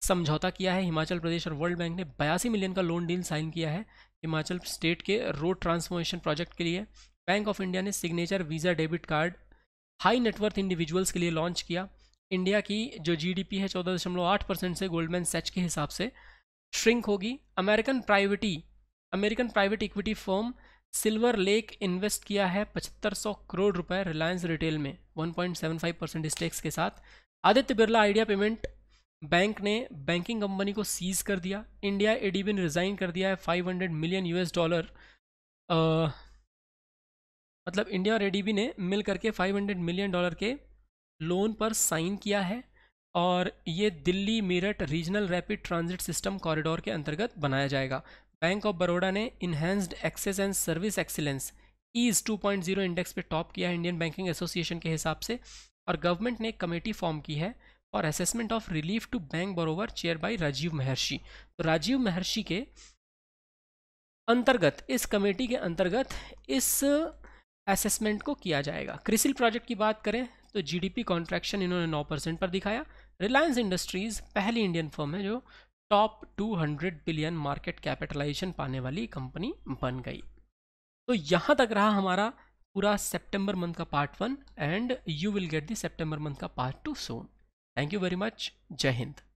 समझौता किया है हिमाचल प्रदेश और वर्ल्ड बैंक ने बयासी मिलियन का लोन डील साइन किया है हिमाचल स्टेट के रोड ट्रांसफॉर्मेशन प्रोजेक्ट के लिए बैंक ऑफ इंडिया ने signature visa debit card high net worth individuals के लिए लॉन्च किया इंडिया की जो जीडीपी है चौदह दशमलव आठ परसेंट से गोल्डमैन सेच के हिसाब से श्रिंक होगी American private American private equity firm Silver Lake invest किया है पचहत्तर सौ करोड़ रुपए रिलायंस रिटेल में 1.75 परसेंट स्टेक्स के साथ आदित्य बिरला आइडिया पेमेंट बैंक ने बैंकिंग कंपनी को सीज कर दिया इंडिया एडीबी ने रिज़ाइन कर दिया है 500 मिलियन यूएस डॉलर मतलब इंडिया और एडीबी ने मिल करके 500 मिलियन डॉलर के लोन पर साइन किया है और ये Delhi Meerut regional rapid transit system corridor के अंतर्गत बनाया जाएगा बैंक ऑफ बड़ोडा ने enhanced access and service excellence EASE 2.0 index पे टॉप किया है इंडियन बैंकिंग एसोसिएशन के हिसाब से और गवर्नमेंट ने एक कमेटी फॉर्म की है और assessment of relief to bank borrower chair by Rajiv Mahrishi तो राजीव महर्षि के अंतर्गत इस कमेटी के अंतर्गत इस असेसमेंट को किया जाएगा क्रिसिल प्रोजेक्ट की बात करें तो जीडीपी कॉन्ट्रैक्शन इन्होंने नौ परसेंट पर दिखाया रिलायंस इंडस्ट्रीज़ पहली इंडियन फर्म है जो टॉप 200 बिलियन मार्केट कैपिटलाइजेशन पाने वाली कंपनी बन गई तो यहाँ तक रहा हमारा पूरा सेप्टेम्बर मंथ का part one and you will get the September month का part two soon thank you very much Jai Hind